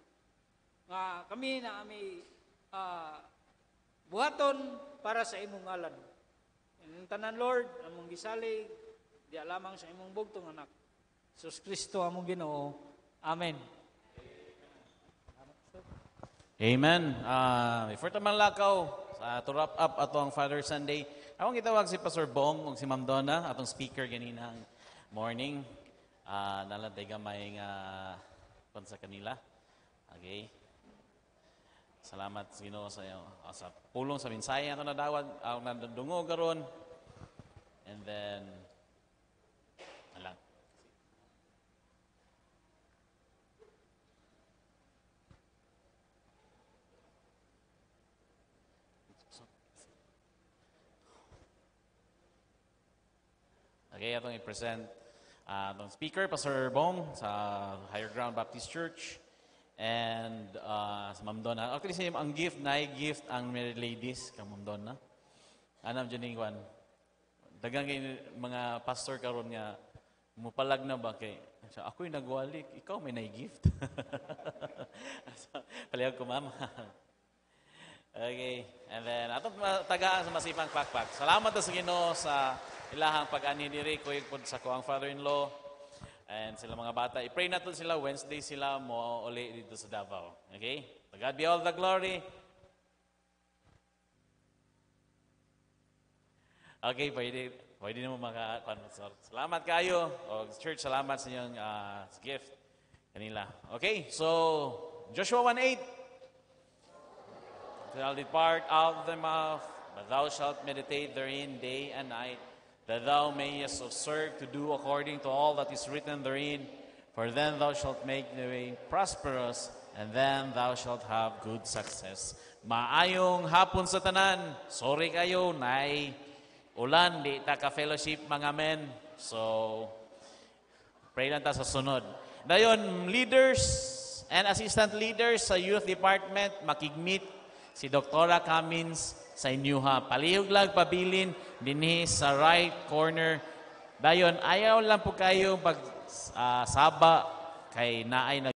nga kami na ami uh, buhaton para sa imong ngalan ang tanan Lord, among gisalig, di alamang sa imong bugtong anak. Sus Kristo among Ginoo. Amen. Amen. Uh, before taman lakaw, uh, to wrap up atong Father Sunday, akong gitawag si Pastor Bong o si Ma'am Donna, atong speaker ganinang morning. Uh, ah, nalang gamay nga uh, pan sa kanila. Okay. Salamat Ginoo sa iyo. Uh, sa pulong sa mensahe ato na dawat, ang uh, nadungog karon. And then ala. Okay, atong i-present uh, atong speaker, Pastor Bong, sa Higher Ground Baptist Church and uh, sa Ma'am Donna. Actually, sa ang gift, na-gift ang married ladies kay Ma'am Donna. Anam dyan yung kwan. Dagang mga pastor karon nga, mupalag na ba kay, so, ako yung nagwalik, ikaw may na-gift. so, Palayag ko, ma'am. okay. And then, atong tagaan sa masipang pakpak. Salamat sa Ginoo sa ilahang pag-ani diri ko sa ko ang father-in-law, and sila mga bata. I-pray natin sila Wednesday sila mo uli dito sa Davao. Okay? To God be all the glory. Okay, pwede, pwede mo mga sponsor. Salamat kayo. O church, salamat sa inyong uh, gift kanila. Okay, so Joshua 1.8 Shall depart out of the mouth, but thou shalt meditate therein day and night, that thou mayest observe to do according to all that is written therein. For then thou shalt make the way prosperous, and then thou shalt have good success. Maayong hapon sa tanan. Sorry kayo, nay. Ulan, di ta ka fellowship, mga men. So, pray lang ta sa sunod. Ngayon, leaders and assistant leaders sa youth department, makigmeet si Dr. Cummins sa inyuha. Palihog lang pabilin dinhi sa right corner. Dayon ayaw lang po kayo pag uh, saba kay naay nag